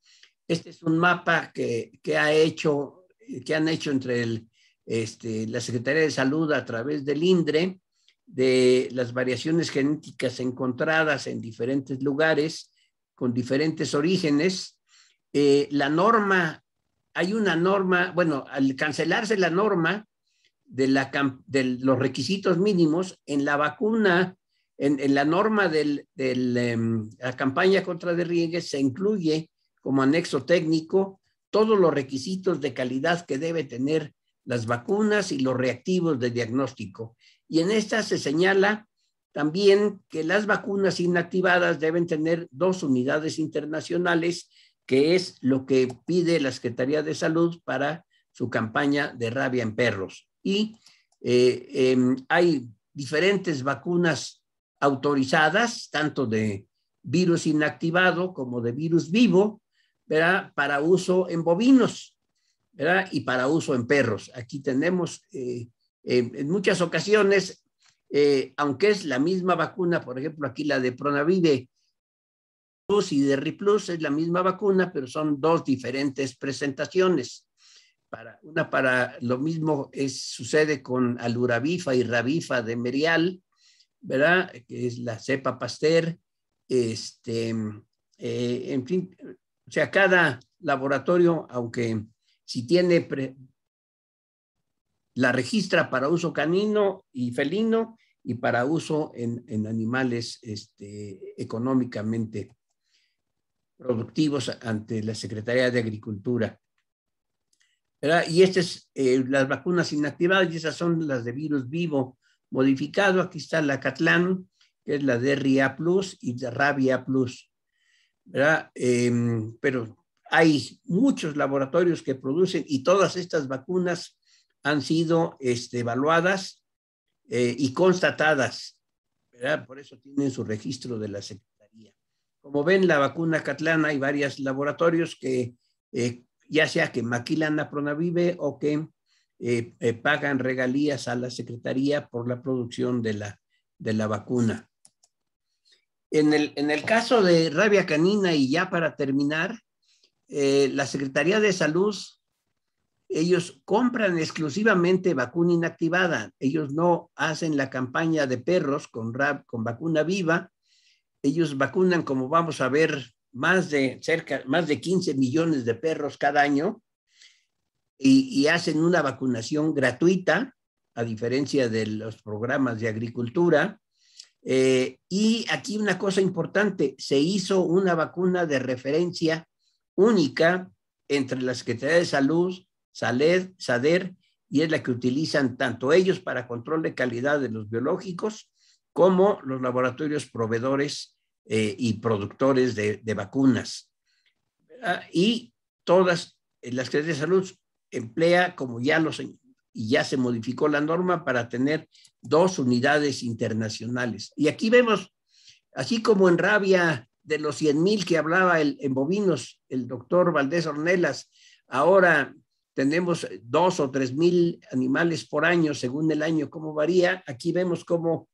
Este es un mapa que, ha hecho, que han hecho entre el, este, la Secretaría de Salud a través del INDRE de las variaciones genéticas encontradas en diferentes lugares con diferentes orígenes. Eh, la norma, hay una norma, bueno, al cancelarse la norma de, la, de los requisitos mínimos en la vacuna, en, la norma de del, em, la campaña contra derriegue se incluye como anexo técnico todos los requisitos de calidad que debe tener las vacunas y los reactivos de diagnóstico. Y en esta se señala también que las vacunas inactivadas deben tener dos unidades internacionales, que es lo que pide la Secretaría de Salud para su campaña de rabia en perros. Y eh, em, hay diferentes vacunas autorizadas, tanto de virus inactivado como de virus vivo, para uso en bovinos, Y para uso en perros. Aquí tenemos eh, en muchas ocasiones, eh, aunque es la misma vacuna, por ejemplo, aquí la de Pronavide Plus y de Riplus es la misma vacuna, pero son dos diferentes presentaciones. Para, una para lo mismo es, sucede con Aluravifa y Ravifa de Merial, ¿verdad? Que es la cepa Pasteur. Este, eh, en fin, o sea, cada laboratorio, aunque si tiene la registra para uso canino y felino y para uso en, animales este, económicamente productivos ante la Secretaría de Agricultura. Y estas es, eh, las vacunas inactivadas, y esas son las de virus vivo modificado. Aquí está la Catlan, que es la de RIA Plus y de Rabia Plus. Em, pero hay muchos laboratorios que producen y todas estas vacunas han sido este, evaluadas eh, y constatadas, Por eso tienen su registro de la Secretaría. Como ven, la vacuna Catlana hay varios laboratorios que, eh, ya sea que maquilan la Pronavive o que eh, pagan regalías a la Secretaría por la producción de la vacuna. En el, caso de rabia canina, y ya para terminar, eh, la Secretaría de Salud, ellos compran exclusivamente vacuna inactivada. Ellos no hacen la campaña de perros con, con vacuna viva. Ellos vacunan, como vamos a ver, más de cerca, más de 15 millones de perros cada año y hacen una vacunación gratuita, a diferencia de los programas de agricultura eh, y aquí una cosa importante, se hizo una vacuna de referencia única entre la Secretaría de Salud, Saled, SADER, y es la que utilizan tanto ellos para control de calidad de los biológicos como los laboratorios proveedores eh, y productores de, vacunas. Ah, y todas eh, las Secretaría de Salud emplea, como ya lo, y ya se modificó la norma para tener dos unidades internacionales. Y aquí vemos, así como en rabia de los 100.000 que hablaba el, en bovinos el doctor Valdés Ornelas, ahora tenemos dos o tres mil animales por año, según el año, cómo varía. Aquí vemos cómo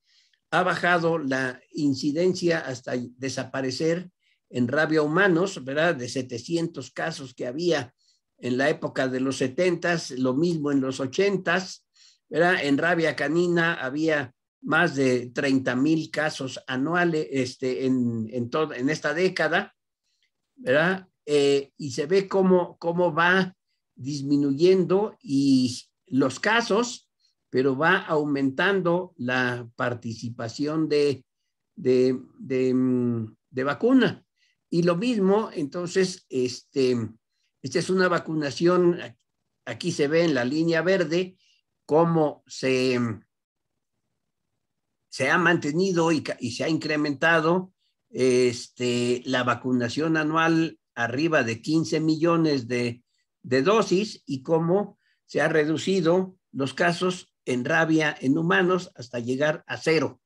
ha bajado la incidencia hasta desaparecer en rabia humanos, ¿verdad? De 700 casos que había en la época de los setentas, lo mismo en los ochentas, ¿verdad? En rabia canina había más de 30 mil casos anuales este, en, en, en esta década, ¿verdad? Eh, y se ve cómo, cómo va disminuyendo y los casos, pero va aumentando la participación de, de, de, mm, de vacuna. Y lo mismo, entonces, este, esta es una vacunación, aquí se ve en la línea verde cómo se, ha mantenido y, se ha incrementado este, la vacunación anual arriba de 15 millones de, de dosis y cómo se ha reducido los casos en rabia en humanos hasta llegar a cero,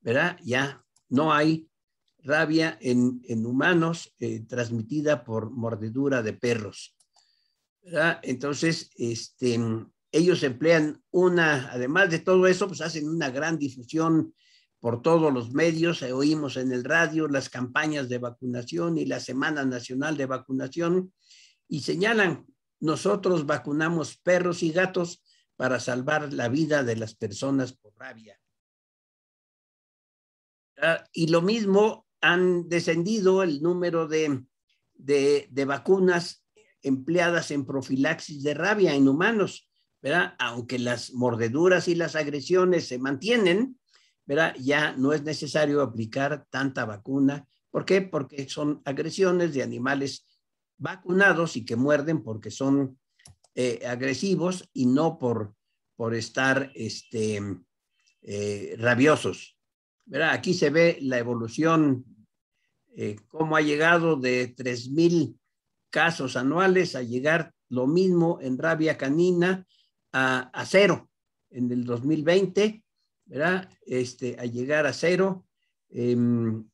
¿verdad? Ya no hay rabia en, en humanos eh, transmitida por mordedura de perros. Entonces, este, ellos emplean una, además de todo eso, pues hacen una gran difusión por todos los medios, eh, oímos en el radio las campañas de vacunación y la Semana Nacional de Vacunación y señalan, nosotros vacunamos perros y gatos para salvar la vida de las personas por rabia. Ah, y lo mismo han descendido el número de, de, vacunas empleadas en profilaxis de rabia en humanos, ¿verdad? Aunque las mordeduras y las agresiones se mantienen, ¿verdad? Ya no es necesario aplicar tanta vacuna. ¿Por qué? Porque son agresiones de animales vacunados y que muerden porque son eh, agresivos y no por, por estar este, eh, rabiosos. ¿verdad? Aquí se ve la evolución eh, cómo ha llegado de 3.000 casos anuales a llegar lo mismo en rabia canina a, cero en el 2020, ¿verdad? Este, a llegar a cero. Em,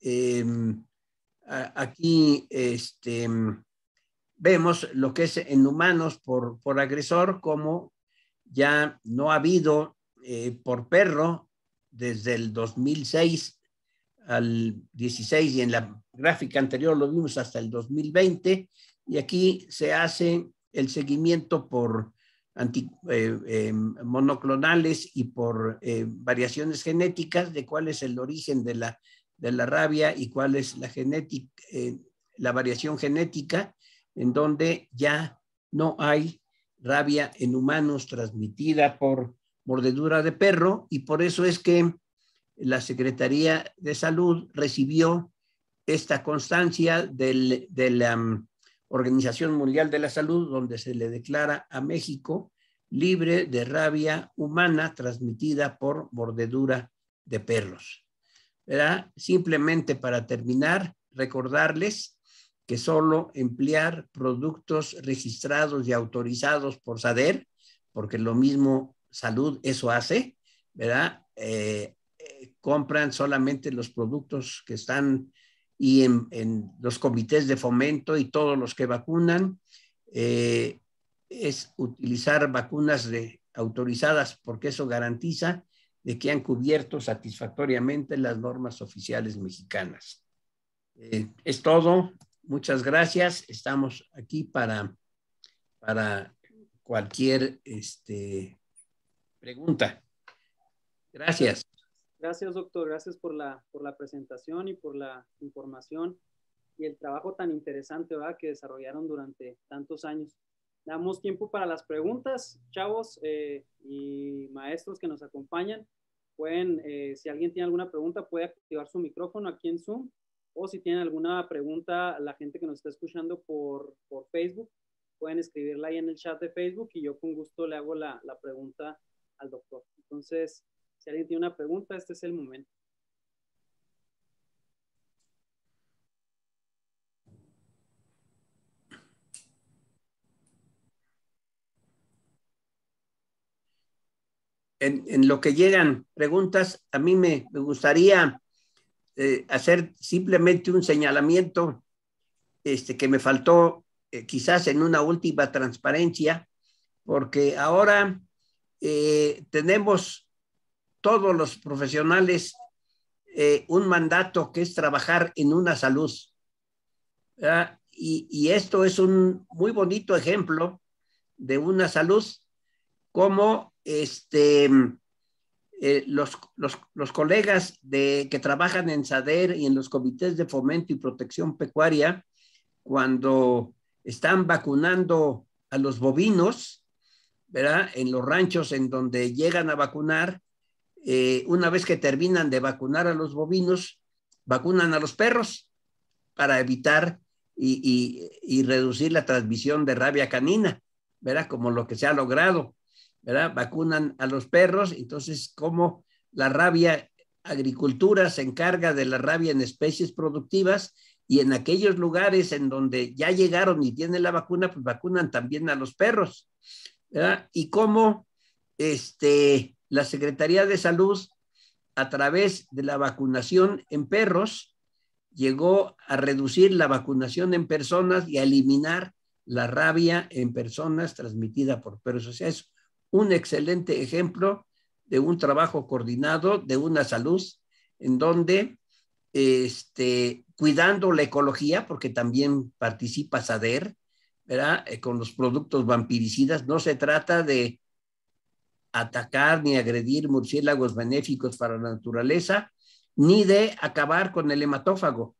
em, aquí este, vemos lo que es en humanos por, por agresor, como ya no ha habido eh, por perro desde el 2006 al 16 y en la gráfica anterior lo vimos hasta el 2020 y aquí se hace el seguimiento por eh, eh, monoclonales y por eh, variaciones genéticas de cuál es el origen de la, de la rabia y cuál es la, genética, la variación genética en donde ya no hay rabia en humanos transmitida por mordedura de perro y por eso es que la Secretaría de Salud recibió esta constancia de la um, Organización Mundial de la Salud, donde se le declara a México libre de rabia humana transmitida por mordedura de perros. ¿Verdad? Simplemente para terminar, recordarles que solo emplear productos registrados y autorizados por SADER, porque lo mismo salud eso hace, ¿verdad? Eh, compran solamente los productos que están y en, los comités de fomento y todos los que vacunan, eh, es utilizar vacunas autorizadas porque eso garantiza de que han cubierto satisfactoriamente las normas oficiales mexicanas. Eh, es todo. Muchas gracias. Estamos aquí para, para cualquier este, pregunta. Gracias. Gracias, doctor. Gracias por la, por la presentación y por la información y el trabajo tan interesante que desarrollaron durante tantos años. Damos tiempo para las preguntas, chavos eh, y maestros que nos acompañan. Pueden, eh, si alguien tiene alguna pregunta, puede activar su micrófono aquí en Zoom o si tienen alguna pregunta, la gente que nos está escuchando por, por Facebook, pueden escribirla ahí en el chat de Facebook y yo con gusto le hago la, la pregunta al doctor. Entonces, si alguien tiene una pregunta, este es el momento. En, lo que llegan preguntas, a mí me, gustaría eh, hacer simplemente un señalamiento este, que me faltó eh, quizás en una última transparencia, porque ahora eh, tenemos todos los profesionales eh, un mandato que es trabajar en una salud. Y, esto es un muy bonito ejemplo de una salud como este, eh, los, colegas de, que trabajan en SADER y en los comités de fomento y protección pecuaria, cuando están vacunando a los bovinos, En los ranchos en donde llegan a vacunar, eh, una vez que terminan de vacunar a los bovinos, vacunan a los perros para evitar y, reducir la transmisión de rabia canina, ¿verdad? Como lo que se ha logrado, ¿verdad? Vacunan a los perros, entonces como la rabia, agricultura se encarga de la rabia en especies productivas y en aquellos lugares en donde ya llegaron y tienen la vacuna, pues vacunan también a los perros, ¿verdad? Y cómo este, la Secretaría de Salud, a través de la vacunación en perros, llegó a reducir la vacunación en personas y a eliminar la rabia en personas transmitida por perros. O sea, es un excelente ejemplo de un trabajo coordinado, de una salud en donde este, cuidando la ecología, porque también participa SADER, ¿verdad? Eh, con los productos vampiricidas, no se trata de atacar ni agredir murciélagos benéficos para la naturaleza, ni de acabar con el hematófago.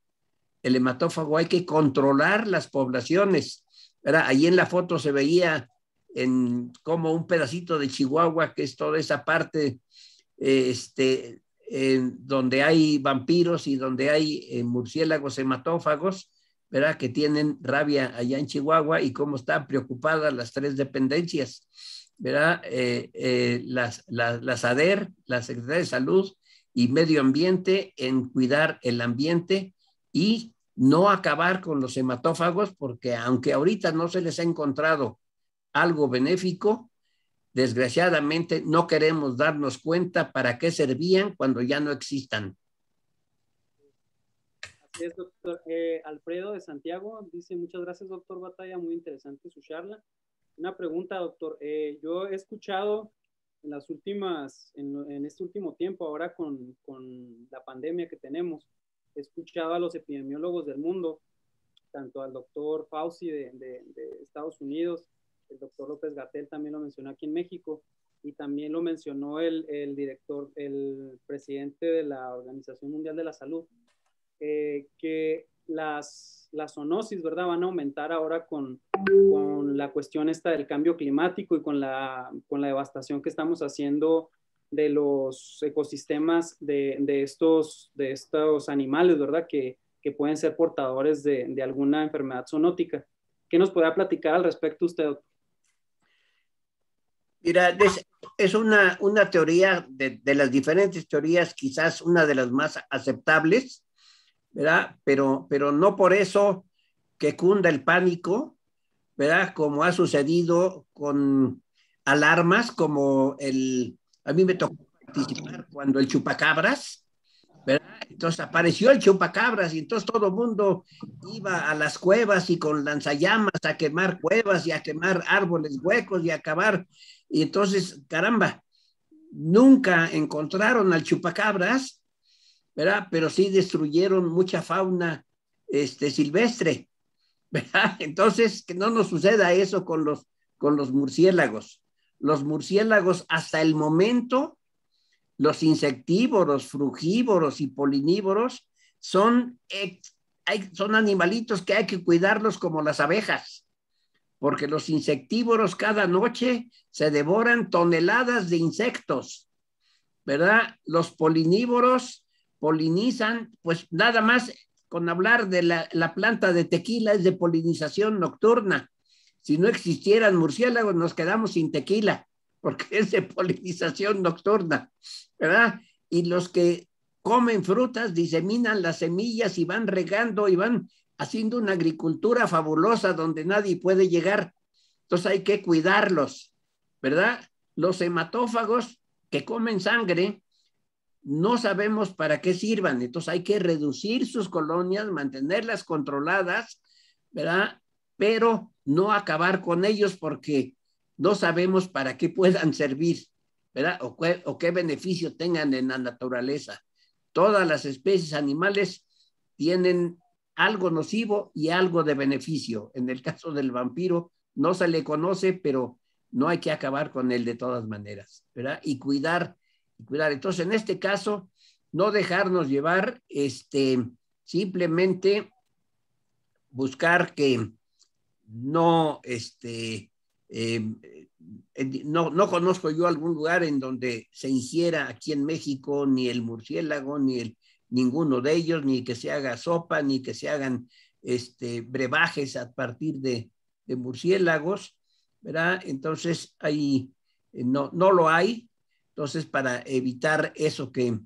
El hematófago hay que controlar las poblaciones. ¿verdad? Ahí en la foto se veía en como un pedacito de Chihuahua, que es toda esa parte eh, este, donde hay vampiros y donde hay eh, murciélagos hematófagos, ¿verdad? que tienen rabia allá en Chihuahua y cómo están preocupadas las tres dependencias verá eh, eh, las, las, ADER, la Secretaría de Salud y Medio Ambiente en cuidar el ambiente y no acabar con los hematófagos, porque aunque ahorita no se les ha encontrado algo benéfico, desgraciadamente no queremos darnos cuenta para qué servían cuando ya no existan. Así es, doctor. Eh, Alfredo de Santiago dice, muchas gracias, doctor Batalla, muy interesante su charla. Una pregunta, doctor. Eh, yo he escuchado en las últimas, en, este último tiempo, ahora con, la pandemia que tenemos, he escuchado a los epidemiólogos del mundo, tanto al doctor Fauci de, de, Estados Unidos, el doctor López Gatel también lo mencionó aquí en México, y también lo mencionó el, director, el presidente de la Organización Mundial de la Salud, eh, que las, las zoonosis, ¿verdad? Van a aumentar ahora con, la cuestión esta del cambio climático y con la, devastación que estamos haciendo de los ecosistemas de, estos, de estos animales, ¿verdad? Que, pueden ser portadores de, alguna enfermedad zoonótica. ¿Qué nos podría platicar al respecto usted? Mira, es, una, teoría de, las diferentes teorías, quizás una de las más aceptables, ¿verdad? Pero, pero no por eso que cunda el pánico, ¿verdad? Como ha sucedido con alarmas, como el, a mí me tocó participar cuando el chupacabras, ¿verdad? Entonces apareció el chupacabras y entonces todo el mundo iba a las cuevas y con lanzallamas a quemar cuevas y a quemar árboles huecos y a acabar. Y entonces, caramba, nunca encontraron al chupacabras, ¿verdad? Pero sí destruyeron mucha fauna este, silvestre, ¿verdad? Entonces, que no nos suceda eso con los, con los murciélagos. Los murciélagos hasta el momento, los insectívoros, frugívoros y polinívoros son, son animalitos que hay que cuidarlos como las abejas, porque los insectívoros cada noche se devoran toneladas de insectos, ¿verdad? Los polinívoros polinizan, pues nada más con hablar de la, planta de tequila es de polinización nocturna. Si no existieran murciélagos, nos quedamos sin tequila, porque es de polinización nocturna, ¿verdad? Y los que comen frutas diseminan las semillas y van regando y van haciendo una agricultura fabulosa donde nadie puede llegar. Entonces hay que cuidarlos, ¿verdad? Los hematófagos que comen sangre, no sabemos para qué sirvan, entonces hay que reducir sus colonias, mantenerlas controladas, ¿verdad? Pero no acabar con ellos porque no sabemos para qué puedan servir, ¿verdad? O, qué, beneficio tengan en la naturaleza. Todas las especies animales tienen algo nocivo y algo de beneficio. En el caso del vampiro, no se le conoce, pero no hay que acabar con él de todas maneras, ¿verdad? Y cuidar entonces, en este caso, no dejarnos llevar, este, simplemente buscar que no, este, em, no, conozco yo algún lugar en donde se ingiera aquí en México ni el murciélago, ni el, ninguno de ellos, ni que se haga sopa, ni que se hagan este, brebajes a partir de, murciélagos, ¿verdad? Entonces, ahí eh, no, no lo hay, entonces, para evitar eso que eh,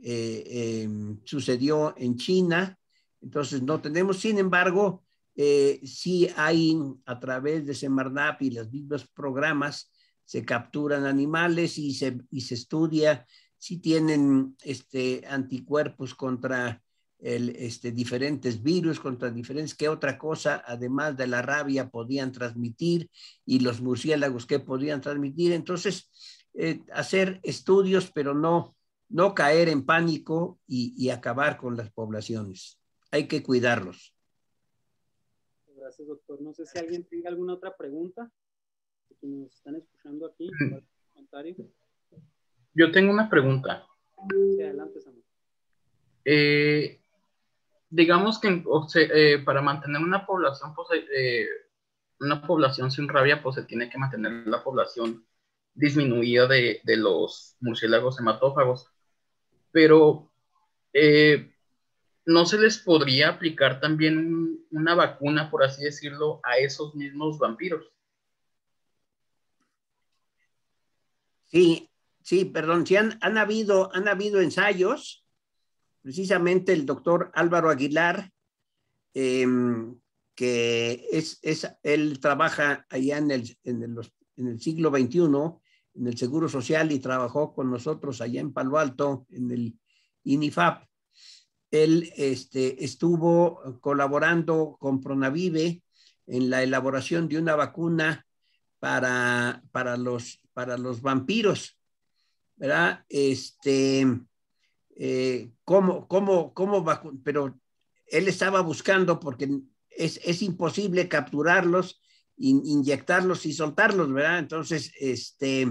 eh, sucedió en China, entonces no tenemos, sin embargo, si eh, sí hay a través de Semarnap y los mismos programas, se capturan animales y se, estudia si tienen este, anticuerpos contra el, este, diferentes virus, contra diferentes, qué otra cosa, además de la rabia, podían transmitir y los murciélagos que podían transmitir. Entonces, eh, hacer estudios, pero no, no caer en pánico y, acabar con las poblaciones. Hay que cuidarlos. Gracias, doctor. No sé si alguien tiene alguna otra pregunta que nos están escuchando aquí. Yo tengo una pregunta. adelante, Samuel. Eh, digamos que eh, para mantener una población, pues, una población sin rabia, pues se tiene que mantener la población disminuida de, de los murciélagos hematófagos. Pero eh, ¿no se les podría aplicar también una vacuna, por así decirlo, a esos mismos vampiros? Sí, sí, perdón, si han, han habido, han habido ensayos, precisamente el doctor Álvaro Aguilar, em, que es, es, él trabaja allá en el, en el, en el siglo XXI, en el Seguro Social y trabajó con nosotros allá en Palo Alto, en el INIFAP. Él este, estuvo colaborando con Pronavive en la elaboración de una vacuna para, para, los, para los vampiros, ¿verdad? Este, eh, ¿cómo, cómo, Pero él estaba buscando porque es, es imposible capturarlos inyectarlos y soltarlos, ¿verdad? Entonces, este,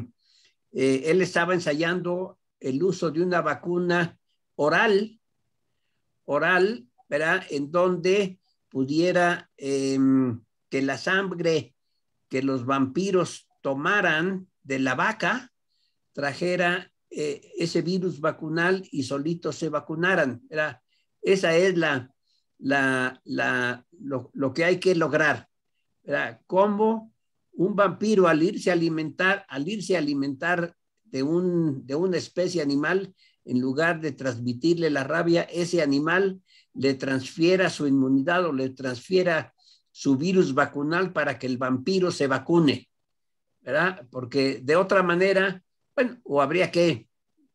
eh, él estaba ensayando el uso de una vacuna oral, oral, ¿verdad? En donde pudiera em, que la sangre que los vampiros tomaran de la vaca trajera eh, ese virus vacunal y solitos se vacunaran. esa es la, la, la lo, que hay que lograr. ¿verdad? Cómo un vampiro al irse a alimentar, al irse a alimentar de, un, de una especie animal, en lugar de transmitirle la rabia, ese animal le transfiera su inmunidad o le transfiera su virus vacunal para que el vampiro se vacune, ¿verdad? Porque de otra manera, bueno, o habría que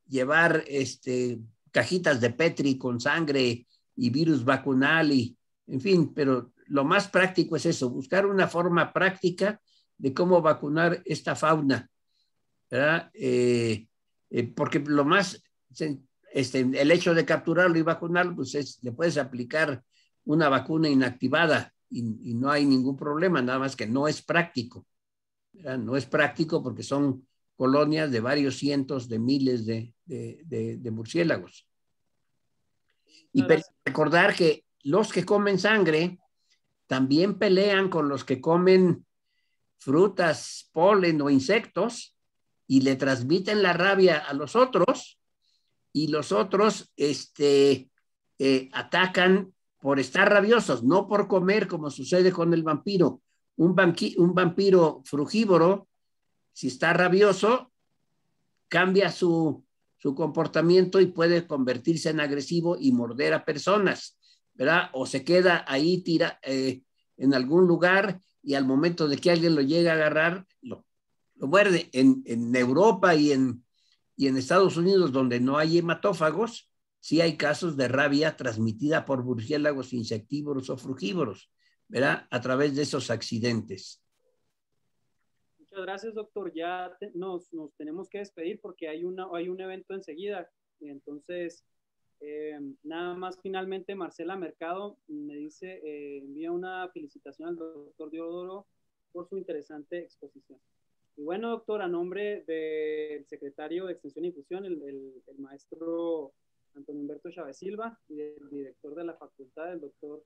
llevar este, cajitas de Petri con sangre y virus vacunal y, en fin, pero lo más práctico es eso, buscar una forma práctica de cómo vacunar esta fauna, eh, eh, porque lo más, este, el hecho de capturarlo y vacunarlo, pues le puedes aplicar una vacuna inactivada y, no hay ningún problema, nada más que no es práctico, No es práctico porque son colonias de varios cientos de miles de, de murciélagos. Y recordar que los que comen sangre también pelean con los que comen frutas, polen o insectos y le transmiten la rabia a los otros y los otros este, eh, atacan por estar rabiosos, no por comer como sucede con el vampiro. Un, un vampiro frugívoro, si está rabioso, cambia su comportamiento y puede convertirse en agresivo y morder a personas. ¿verdad? O se queda ahí tira, eh, en algún lugar y al momento de que alguien lo llegue a agarrar, lo, muerde. En, Europa y en, en Estados Unidos, donde no hay hematófagos, sí hay casos de rabia transmitida por burciélagos insectívoros o frugívoros, ¿verdad? A través de esos accidentes. Muchas gracias, doctor. Ya nos, nos, tenemos que despedir porque hay, una, hay un evento enseguida. entonces, eh, nada más finalmente Marcela Mercado me dice, eh, envía una felicitación al doctor Diodoro por su interesante exposición. Y bueno, doctor, a nombre del secretario de Extensión y Fusión, el, el, maestro Antonio Humberto Chávez Silva y el director de la facultad, el doctor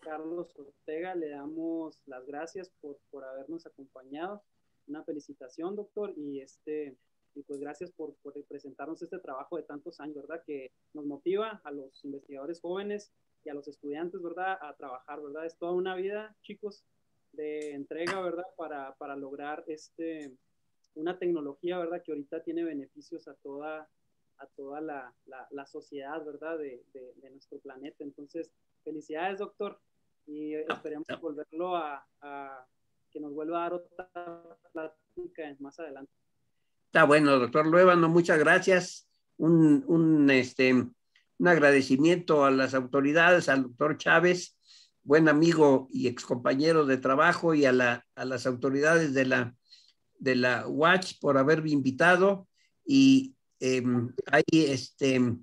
Carlos Ortega, le damos las gracias por, por habernos acompañado. Una felicitación, doctor, y este, y pues gracias por, presentarnos este trabajo de tantos años, ¿verdad? Que nos motiva a los investigadores jóvenes y a los estudiantes, ¿verdad? A trabajar, ¿verdad? Es toda una vida, chicos, de entrega, ¿verdad? Para, para lograr este, una tecnología, ¿verdad? Que ahorita tiene beneficios a toda, a toda la, la, sociedad, ¿verdad? De, de, nuestro planeta. Entonces, felicidades, doctor. Y esperemos ah, volverlo a, a que nos vuelva a dar otra plática más adelante. Está bueno, doctor Luevano, muchas gracias. Un, este, un, agradecimiento a las autoridades, al doctor Chávez, buen amigo y excompañero de trabajo, y a, la, a las autoridades de la, de la Watch por haberme invitado. Y em, ahí este,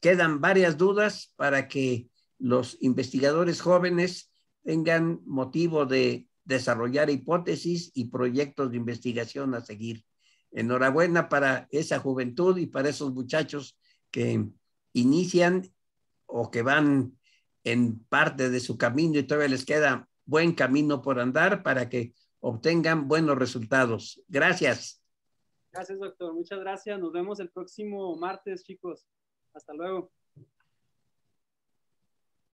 quedan varias dudas para que los investigadores jóvenes tengan motivo de desarrollar hipótesis y proyectos de investigación a seguir enhorabuena para esa juventud y para esos muchachos que inician o que van en parte de su camino y todavía les queda buen camino por andar para que obtengan buenos resultados. Gracias. Gracias, doctor. Muchas gracias. Nos vemos el próximo martes, chicos. Hasta luego.